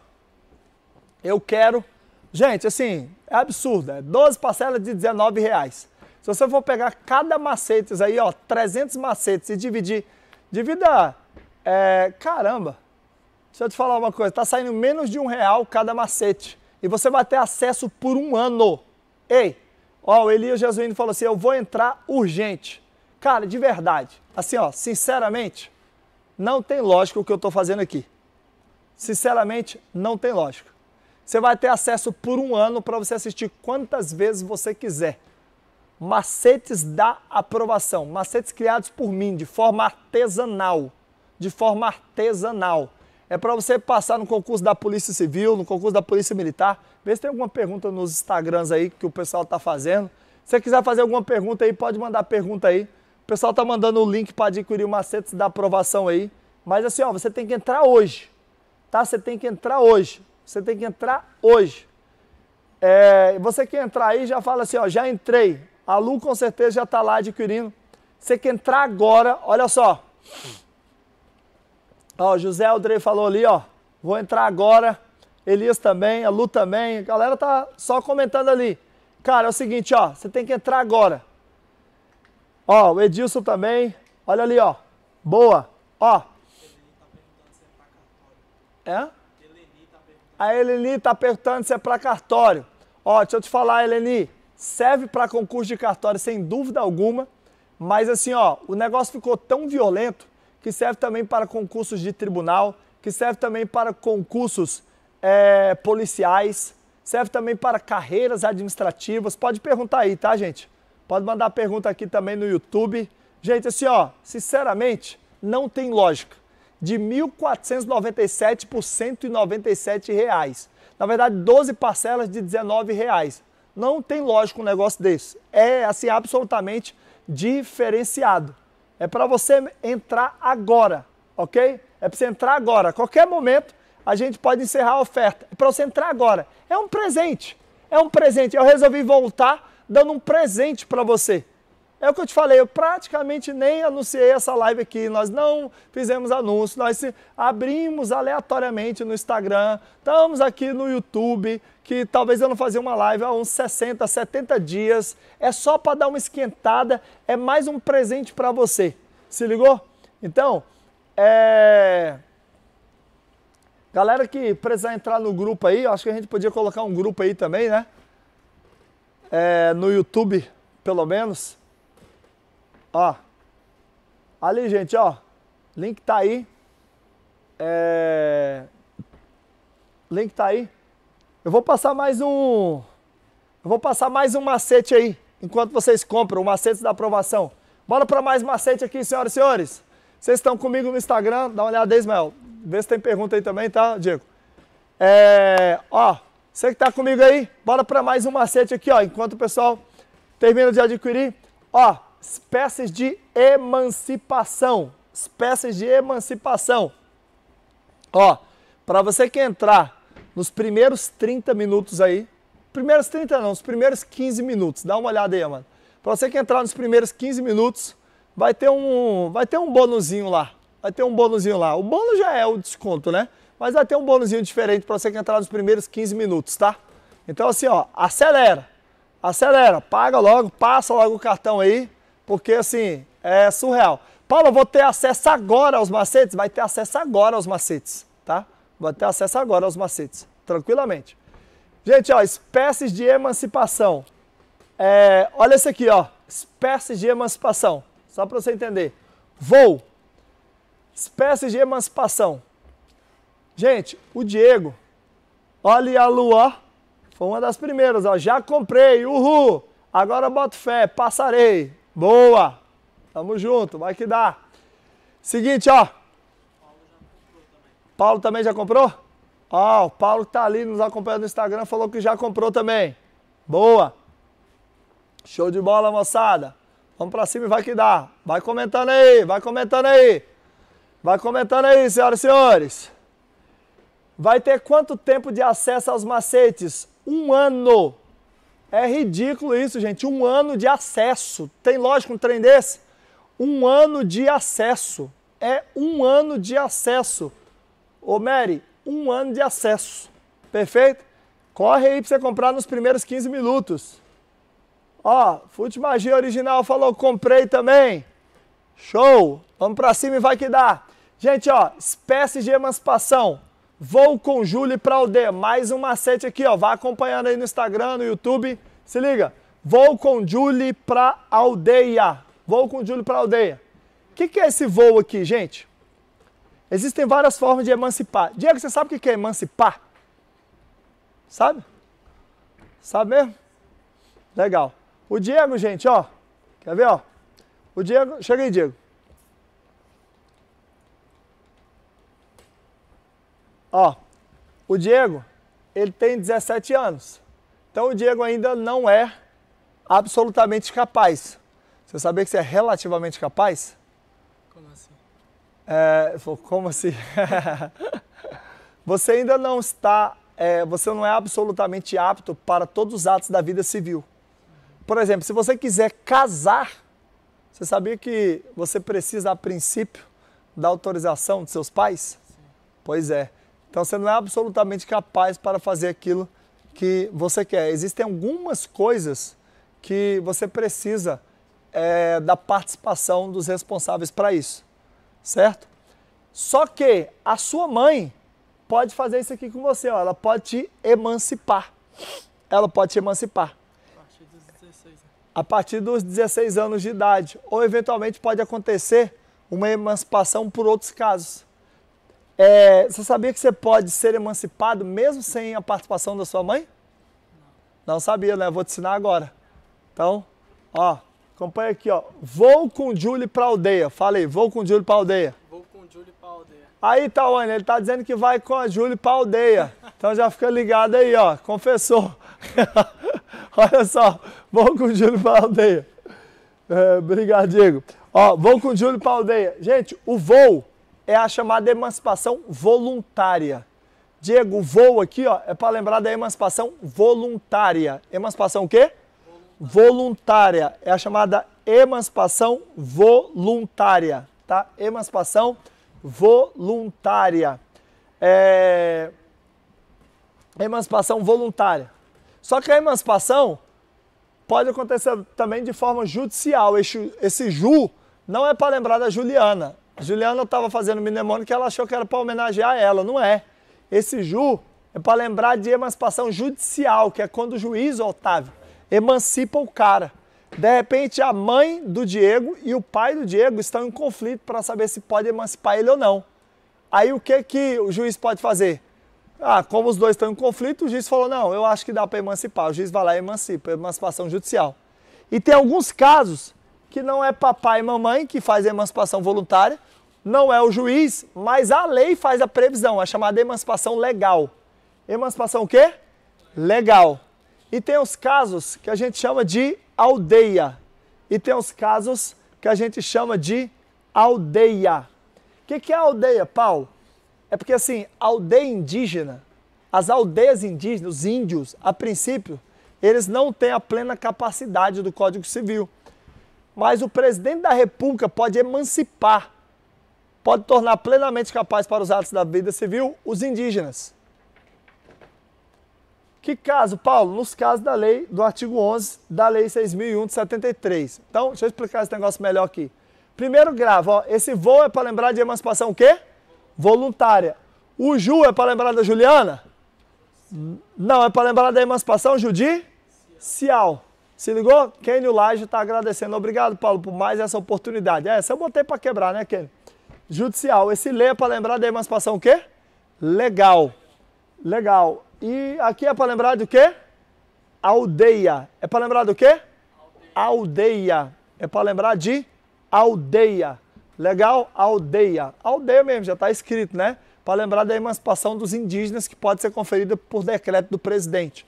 Eu quero. Gente, assim, é absurdo. É 12 parcelas de 19 reais. Se você for pegar cada macetes aí, ó, 300 macetes e dividir, divida, é, caramba. Deixa eu te falar uma coisa, tá saindo menos de um real cada macete e você vai ter acesso por um ano. Ei, ó, o Elias Jesuíno falou assim: eu vou entrar urgente. Cara, de verdade, assim, ó, sinceramente, não tem lógica o que eu estou fazendo aqui. Sinceramente, não tem lógica. Você vai ter acesso por um ano para você assistir quantas vezes você quiser. Macetes da aprovação, macetes criados por mim de forma artesanal, de forma artesanal é para você passar no concurso da Polícia Civil, no concurso da Polícia Militar. Vê se tem alguma pergunta nos Instagrams aí que o pessoal está fazendo. Se você quiser fazer alguma pergunta aí, pode mandar pergunta aí. O pessoal está mandando o link para adquirir o macete da aprovação aí. Mas assim, ó, você tem que entrar hoje, tá? Você tem que entrar hoje. Você tem que entrar hoje. É, você quer entrar aí, já fala assim, ó, já entrei. A Lu com certeza já tá lá adquirindo. Você quer entrar agora, olha só. Ó, José Aldrey falou ali, ó. Vou entrar agora. Elias também, a Lu também. A galera tá só comentando ali. Cara, é o seguinte, ó. Você tem que entrar agora. Ó, o Edilson também. Olha ali, ó. Boa. Ó. É? A Eleni tá perguntando se é para cartório. Ó, deixa eu te falar, Eleni. Serve para concurso de cartório sem dúvida alguma. Mas assim, ó, o negócio ficou tão violento que serve também para concursos de tribunal, que serve também para concursos é, policiais, serve também para carreiras administrativas. Pode perguntar aí, tá, gente? Pode mandar pergunta aqui também no YouTube. Gente, assim, ó, sinceramente, não tem lógica. De 1.497 por 197 reais. Na verdade, 12 parcelas de 19 reais. Não tem lógica um negócio desse. É, assim, absolutamente diferenciado é para você entrar agora, ok? É para você entrar agora. A qualquer momento a gente pode encerrar a oferta. É para você entrar agora. É um presente. É um presente. Eu resolvi voltar dando um presente para você. É o que eu te falei, eu praticamente nem anunciei essa live aqui. Nós não fizemos anúncio, nós abrimos aleatoriamente no Instagram, estamos aqui no YouTube, que talvez eu não fazia uma live há uns 60, 70 dias. É só para dar uma esquentada, é mais um presente para você. Se ligou? Então, é... Galera que precisar entrar no grupo aí, acho que a gente podia colocar um grupo aí também, né? É, no YouTube, pelo menos. Ó. Ali, gente, ó. Link tá aí. É... Link tá aí. Eu vou passar mais um... Eu vou passar mais um macete aí, enquanto vocês compram, o macete da aprovação. Bora para mais macete aqui, senhoras e senhores. Vocês estão comigo no Instagram, dá uma olhada aí, Ismael. Vê se tem pergunta aí também, tá, Diego? É... Ó, você que tá comigo aí, bora para mais um macete aqui, ó, enquanto o pessoal termina de adquirir. Ó, espécies de emancipação. Espécies de emancipação. Ó, para você que entrar nos primeiros 30 minutos aí, primeiros 30 não, os primeiros 15 minutos, dá uma olhada aí, mano. Para você que entrar nos primeiros 15 minutos, vai ter um, vai ter um bônusinho lá. Vai ter um bônusinho lá. O bônus já é o desconto, né? Mas vai ter um bônusinho diferente para você que entrar nos primeiros 15 minutos, tá? Então assim, ó, acelera. Acelera, paga logo, passa logo o cartão aí, porque assim, é surreal. Paulo, vou ter acesso agora aos macetes? Vai ter acesso agora aos macetes, tá? Vai ter acesso agora aos macetes, tranquilamente. Gente, ó, espécies de emancipação. É, olha esse aqui, ó. Espécies de emancipação. Só para você entender. Voo. Espécies de emancipação. Gente, o Diego, olha a lua, foi uma das primeiras, ó. Já comprei, uhul! Agora boto fé, passarei. Boa! Tamo junto, vai que dá. Seguinte, ó. Paulo também já comprou? Ó, o Paulo que tá ali nos acompanhando no Instagram falou que já comprou também. Boa! Show de bola, moçada. Vamos pra cima e vai que dá. Vai comentando aí, vai comentando aí. Vai comentando aí, senhoras e senhores. Vai ter quanto tempo de acesso aos macetes? Um ano. É ridículo isso, gente. Um ano de acesso. Tem lógico um trem desse? Um ano de acesso. É um ano de acesso. Ô, Mary, um ano de acesso. Perfeito? Corre aí para você comprar nos primeiros 15 minutos. Ó, Fute Magia Original falou, comprei também. Show! Vamos para cima e vai que dá. Gente, ó, espécie de emancipação. Vou com Júlio para o D. Mais uma sete aqui, ó. Vá acompanhando aí no Instagram, no YouTube. Se liga. Vou com Julie para aldeia. Vou com Julie para aldeia. O que, que, é esse voo aqui, gente? Existem várias formas de emancipar. Diego, você sabe o que, que é emancipar? Sabe? Sabe mesmo? Legal. O Diego, gente, ó. Quer ver, ó? O Diego, chega aí, Diego. Ó, o Diego, ele tem 17 anos. Então o Diego ainda não é absolutamente capaz. Você sabia que você é relativamente capaz? Como assim? É, como assim? você ainda não está, é, você não é absolutamente apto para todos os atos da vida civil. Por exemplo, se você quiser casar, você sabia que você precisa, a princípio, da autorização de seus pais? Sim. Pois é. Então você não é absolutamente capaz para fazer aquilo que você quer. Existem algumas coisas que você precisa é, da participação dos responsáveis para isso, certo? Só que a sua mãe pode fazer isso aqui com você, ó, ela pode te emancipar. Ela pode te emancipar. A partir dos 16 anos. A partir dos 16 anos de idade. Ou eventualmente pode acontecer uma emancipação por outros casos. É, você sabia que você pode ser emancipado mesmo sem a participação da sua mãe? Não sabia, né? Vou te ensinar agora. Então, ó, acompanha aqui, ó. Vou com Julie pra aldeia. Falei, vou com Julie pra aldeia. Vou com Julie pra aldeia. Aí, Tawane, ele tá dizendo que vai com a Julie pra aldeia. Então já fica ligado aí, ó. Confessou. Olha só, vou com o Júlio pra aldeia. É, obrigado, Diego. Ó, vou com o Júlio pra aldeia. Gente, o voo é a chamada emancipação voluntária. Diego, voo aqui, ó, é para lembrar da emancipação voluntária. Emancipação o quê? Voluntária. voluntária. É a chamada emancipação voluntária, tá? Emancipação voluntária. É... Emancipação voluntária. Só que a emancipação pode acontecer também de forma judicial. Esse, esse ju não é para lembrar da Juliana, Juliana estava fazendo mnemônica e ela achou que era para homenagear ela. Não é. Esse ju é para lembrar de emancipação judicial, que é quando o juiz, Otávio, emancipa o cara. De repente, a mãe do Diego e o pai do Diego estão em conflito para saber se pode emancipar ele ou não. Aí o que, que o juiz pode fazer? Ah, como os dois estão em conflito, o juiz falou: não, eu acho que dá para emancipar. O juiz vai lá e emancipa, emancipação judicial. E tem alguns casos que não é papai e mamãe que faz a emancipação voluntária, não é o juiz, mas a lei faz a previsão, a chamada emancipação legal. Emancipação o quê? Legal. E tem os casos que a gente chama de aldeia. E tem os casos que a gente chama de aldeia. O que, que é aldeia, Paulo? É porque assim, aldeia indígena, as aldeias indígenas, os índios, a princípio, eles não têm a plena capacidade do Código Civil. Mas o presidente da República pode emancipar, pode tornar plenamente capaz para os atos da vida civil os indígenas. Que caso, Paulo? Nos casos da lei do artigo 11 da lei 6.001 de 73. Então, deixa eu explicar esse negócio melhor aqui. Primeiro gravo, ó, esse voo é para lembrar de emancipação o quê? Voluntária. O Ju é para lembrar da Juliana? Não, é para lembrar da emancipação judicial. Se ligou? Kenny Laje está agradecendo. Obrigado, Paulo, por mais essa oportunidade. É, essa eu botei para quebrar, né, Kenny? Judicial. Esse lê é para lembrar da emancipação o quê? Legal. Legal. E aqui é para é lembrar do quê? Aldeia. É para lembrar do quê? Aldeia. É para lembrar de aldeia. Legal? Aldeia. Aldeia mesmo, já está escrito, né? Para lembrar da emancipação dos indígenas que pode ser conferida por decreto do presidente.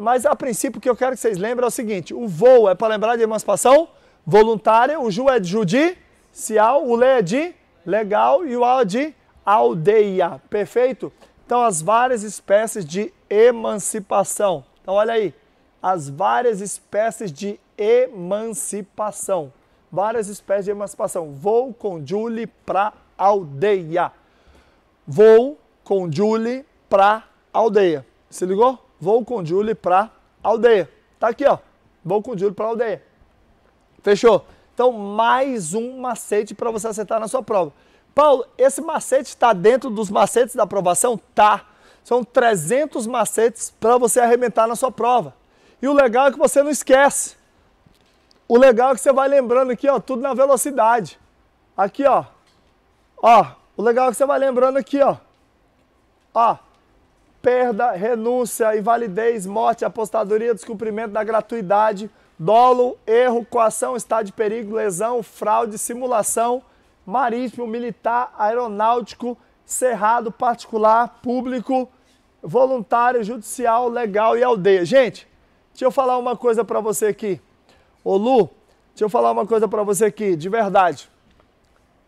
Mas a princípio o que eu quero que vocês lembrem é o seguinte: o voo é para lembrar de emancipação voluntária, o ju é de judicial, o le é de legal e o al é de aldeia. Perfeito? Então, as várias espécies de emancipação. Então, olha aí, as várias espécies de emancipação. Várias espécies de emancipação. Vou com Julie para aldeia. Vou com Julie para aldeia. Se ligou? vou com o Julie para aldeia. Tá aqui, ó. Vou com o Julie para aldeia. Fechou? Então, mais um macete para você acertar na sua prova. Paulo, esse macete está dentro dos macetes da aprovação? Tá. São 300 macetes para você arrebentar na sua prova. E o legal é que você não esquece. O legal é que você vai lembrando aqui, ó, tudo na velocidade. Aqui, ó. Ó, o legal é que você vai lembrando aqui, ó. Ó, perda, renúncia, invalidez, morte, apostadoria, descumprimento da gratuidade, dolo, erro, coação, estado de perigo, lesão, fraude, simulação, marítimo, militar, aeronáutico, cerrado, particular, público, voluntário, judicial, legal e aldeia. Gente, deixa eu falar uma coisa para você aqui. Ô Lu, deixa eu falar uma coisa para você aqui, de verdade.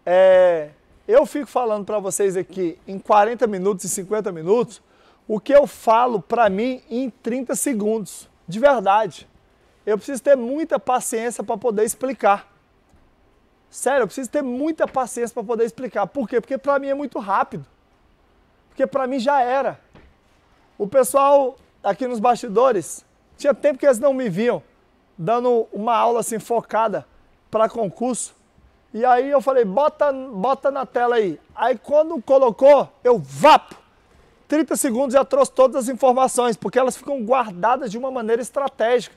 É, eu fico falando para vocês aqui em 40 minutos e 50 minutos o que eu falo para mim em 30 segundos, de verdade. Eu preciso ter muita paciência para poder explicar. Sério, eu preciso ter muita paciência para poder explicar. Por quê? Porque para mim é muito rápido. Porque para mim já era. O pessoal aqui nos bastidores, tinha tempo que eles não me viam dando uma aula assim focada para concurso. E aí eu falei, bota, bota na tela aí. Aí quando colocou, eu vapo 30 segundos já trouxe todas as informações, porque elas ficam guardadas de uma maneira estratégica.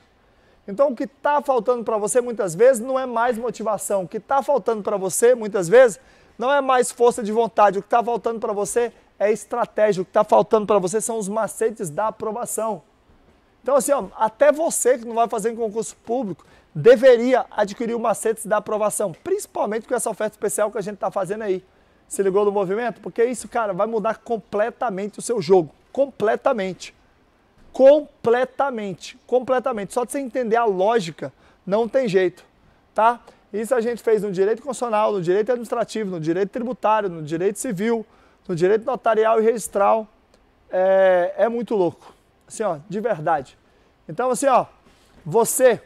Então, o que está faltando para você muitas vezes não é mais motivação. O que está faltando para você muitas vezes não é mais força de vontade. O que está faltando para você é estratégia. O que está faltando para você são os macetes da aprovação. Então, assim, ó, até você que não vai fazer em concurso público deveria adquirir o macetes da aprovação, principalmente com essa oferta especial que a gente está fazendo aí. Se ligou no movimento? Porque é isso, cara, vai mudar completamente o seu jogo. Completamente. Completamente. Completamente. Só de você entender a lógica, não tem jeito, tá? Isso a gente fez no direito constitucional, no direito administrativo, no direito tributário, no direito civil, no direito notarial e registral. É, é muito louco. Assim, ó, de verdade. Então, assim, ó, você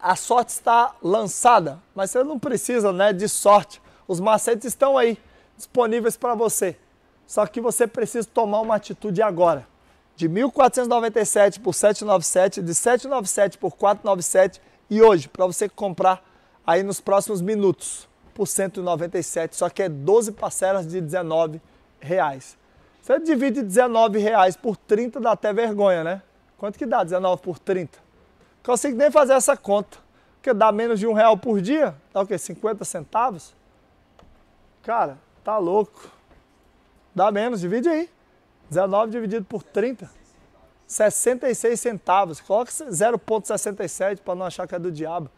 a sorte está lançada, mas você não precisa né, de sorte os macetes estão aí, disponíveis para você. Só que você precisa tomar uma atitude agora. De 1497 por 797, de 797 por 497 e hoje para você comprar aí nos próximos minutos por 197, só que é 12 parcelas de 19 reais. Você divide 19 reais por 30 dá até vergonha, né? Quanto que dá 19 por 30? Não consigo nem fazer essa conta, porque dá menos de um real por dia, dá o quê? 50 centavos? Cara, tá louco. Dá menos, divide aí. 19 dividido por 30. 66 centavos. Coloca 0,67 para não achar que é do diabo.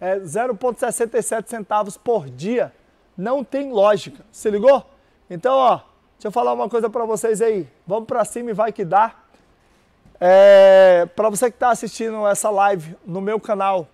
É 0,67 centavos por dia. Não tem lógica. Se ligou? Então, ó, deixa eu falar uma coisa para vocês aí. Vamos para cima e vai que dá. É, para você que está assistindo essa live no meu canal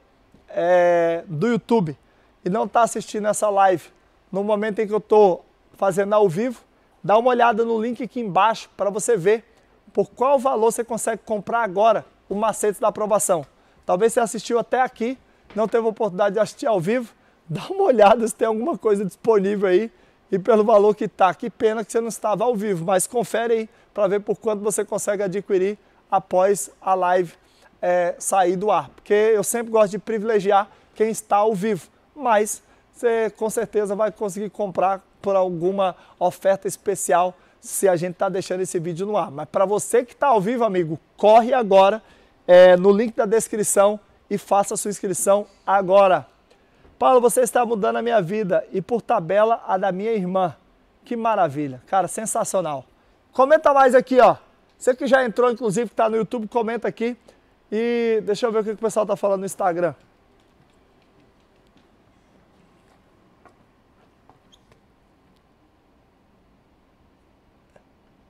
é, do YouTube e não está assistindo essa live no momento em que eu estou fazendo ao vivo, dá uma olhada no link aqui embaixo para você ver por qual valor você consegue comprar agora o macete da aprovação. Talvez você assistiu até aqui, não teve a oportunidade de assistir ao vivo, dá uma olhada se tem alguma coisa disponível aí e pelo valor que está. Que pena que você não estava ao vivo, mas confere aí para ver por quanto você consegue adquirir após a live é, sair do ar. Porque eu sempre gosto de privilegiar quem está ao vivo, mas você com certeza vai conseguir comprar por alguma oferta especial se a gente está deixando esse vídeo no ar. Mas para você que está ao vivo, amigo, corre agora é, no link da descrição e faça a sua inscrição agora. Paulo, você está mudando a minha vida e por tabela a da minha irmã. Que maravilha, cara, sensacional. Comenta mais aqui, ó. Você que já entrou, inclusive, que está no YouTube, comenta aqui. E deixa eu ver o que o pessoal está falando no Instagram.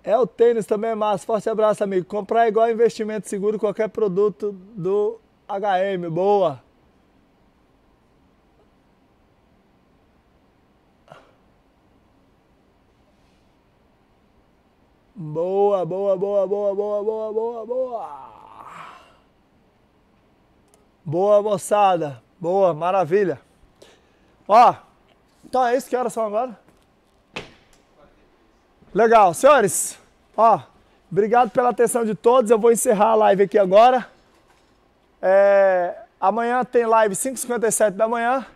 É o tênis também, Márcio. Forte abraço, amigo. Comprar é igual investimento seguro qualquer produto do HM. Boa. Boa, boa, boa, boa, boa, boa, boa, boa. Boa, moçada. Boa, maravilha. Ó, então é isso. Que horas são agora? Legal, senhores, ó, obrigado pela atenção de todos. Eu vou encerrar a live aqui agora. É, amanhã tem live 5h57 da manhã.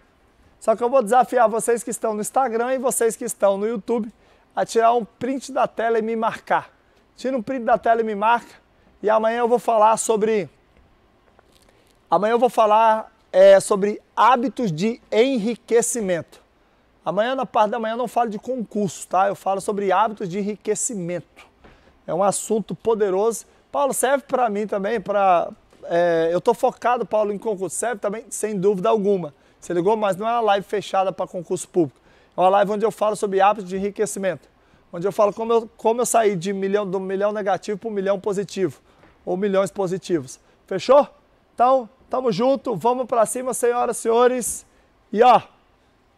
Só que eu vou desafiar vocês que estão no Instagram e vocês que estão no YouTube a tirar um print da tela e me marcar. Tira um print da tela e me marca. E amanhã eu vou falar sobre. Amanhã eu vou falar é, sobre hábitos de enriquecimento. Amanhã, na parte da manhã, eu não falo de concurso, tá? Eu falo sobre hábitos de enriquecimento. É um assunto poderoso. Paulo, serve para mim também, para... É, eu estou focado, Paulo, em concurso. Serve também, sem dúvida alguma. Você ligou? Mas não é uma live fechada para concurso público. É uma live onde eu falo sobre hábitos de enriquecimento. Onde eu falo como eu, como eu saí de milhão, do milhão negativo para um milhão positivo. Ou milhões positivos. Fechou? Então, tamo junto, vamos para cima, senhoras e senhores. E ó,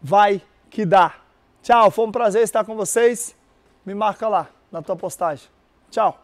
vai! que dá. Tchau, foi um prazer estar com vocês. Me marca lá na tua postagem. Tchau.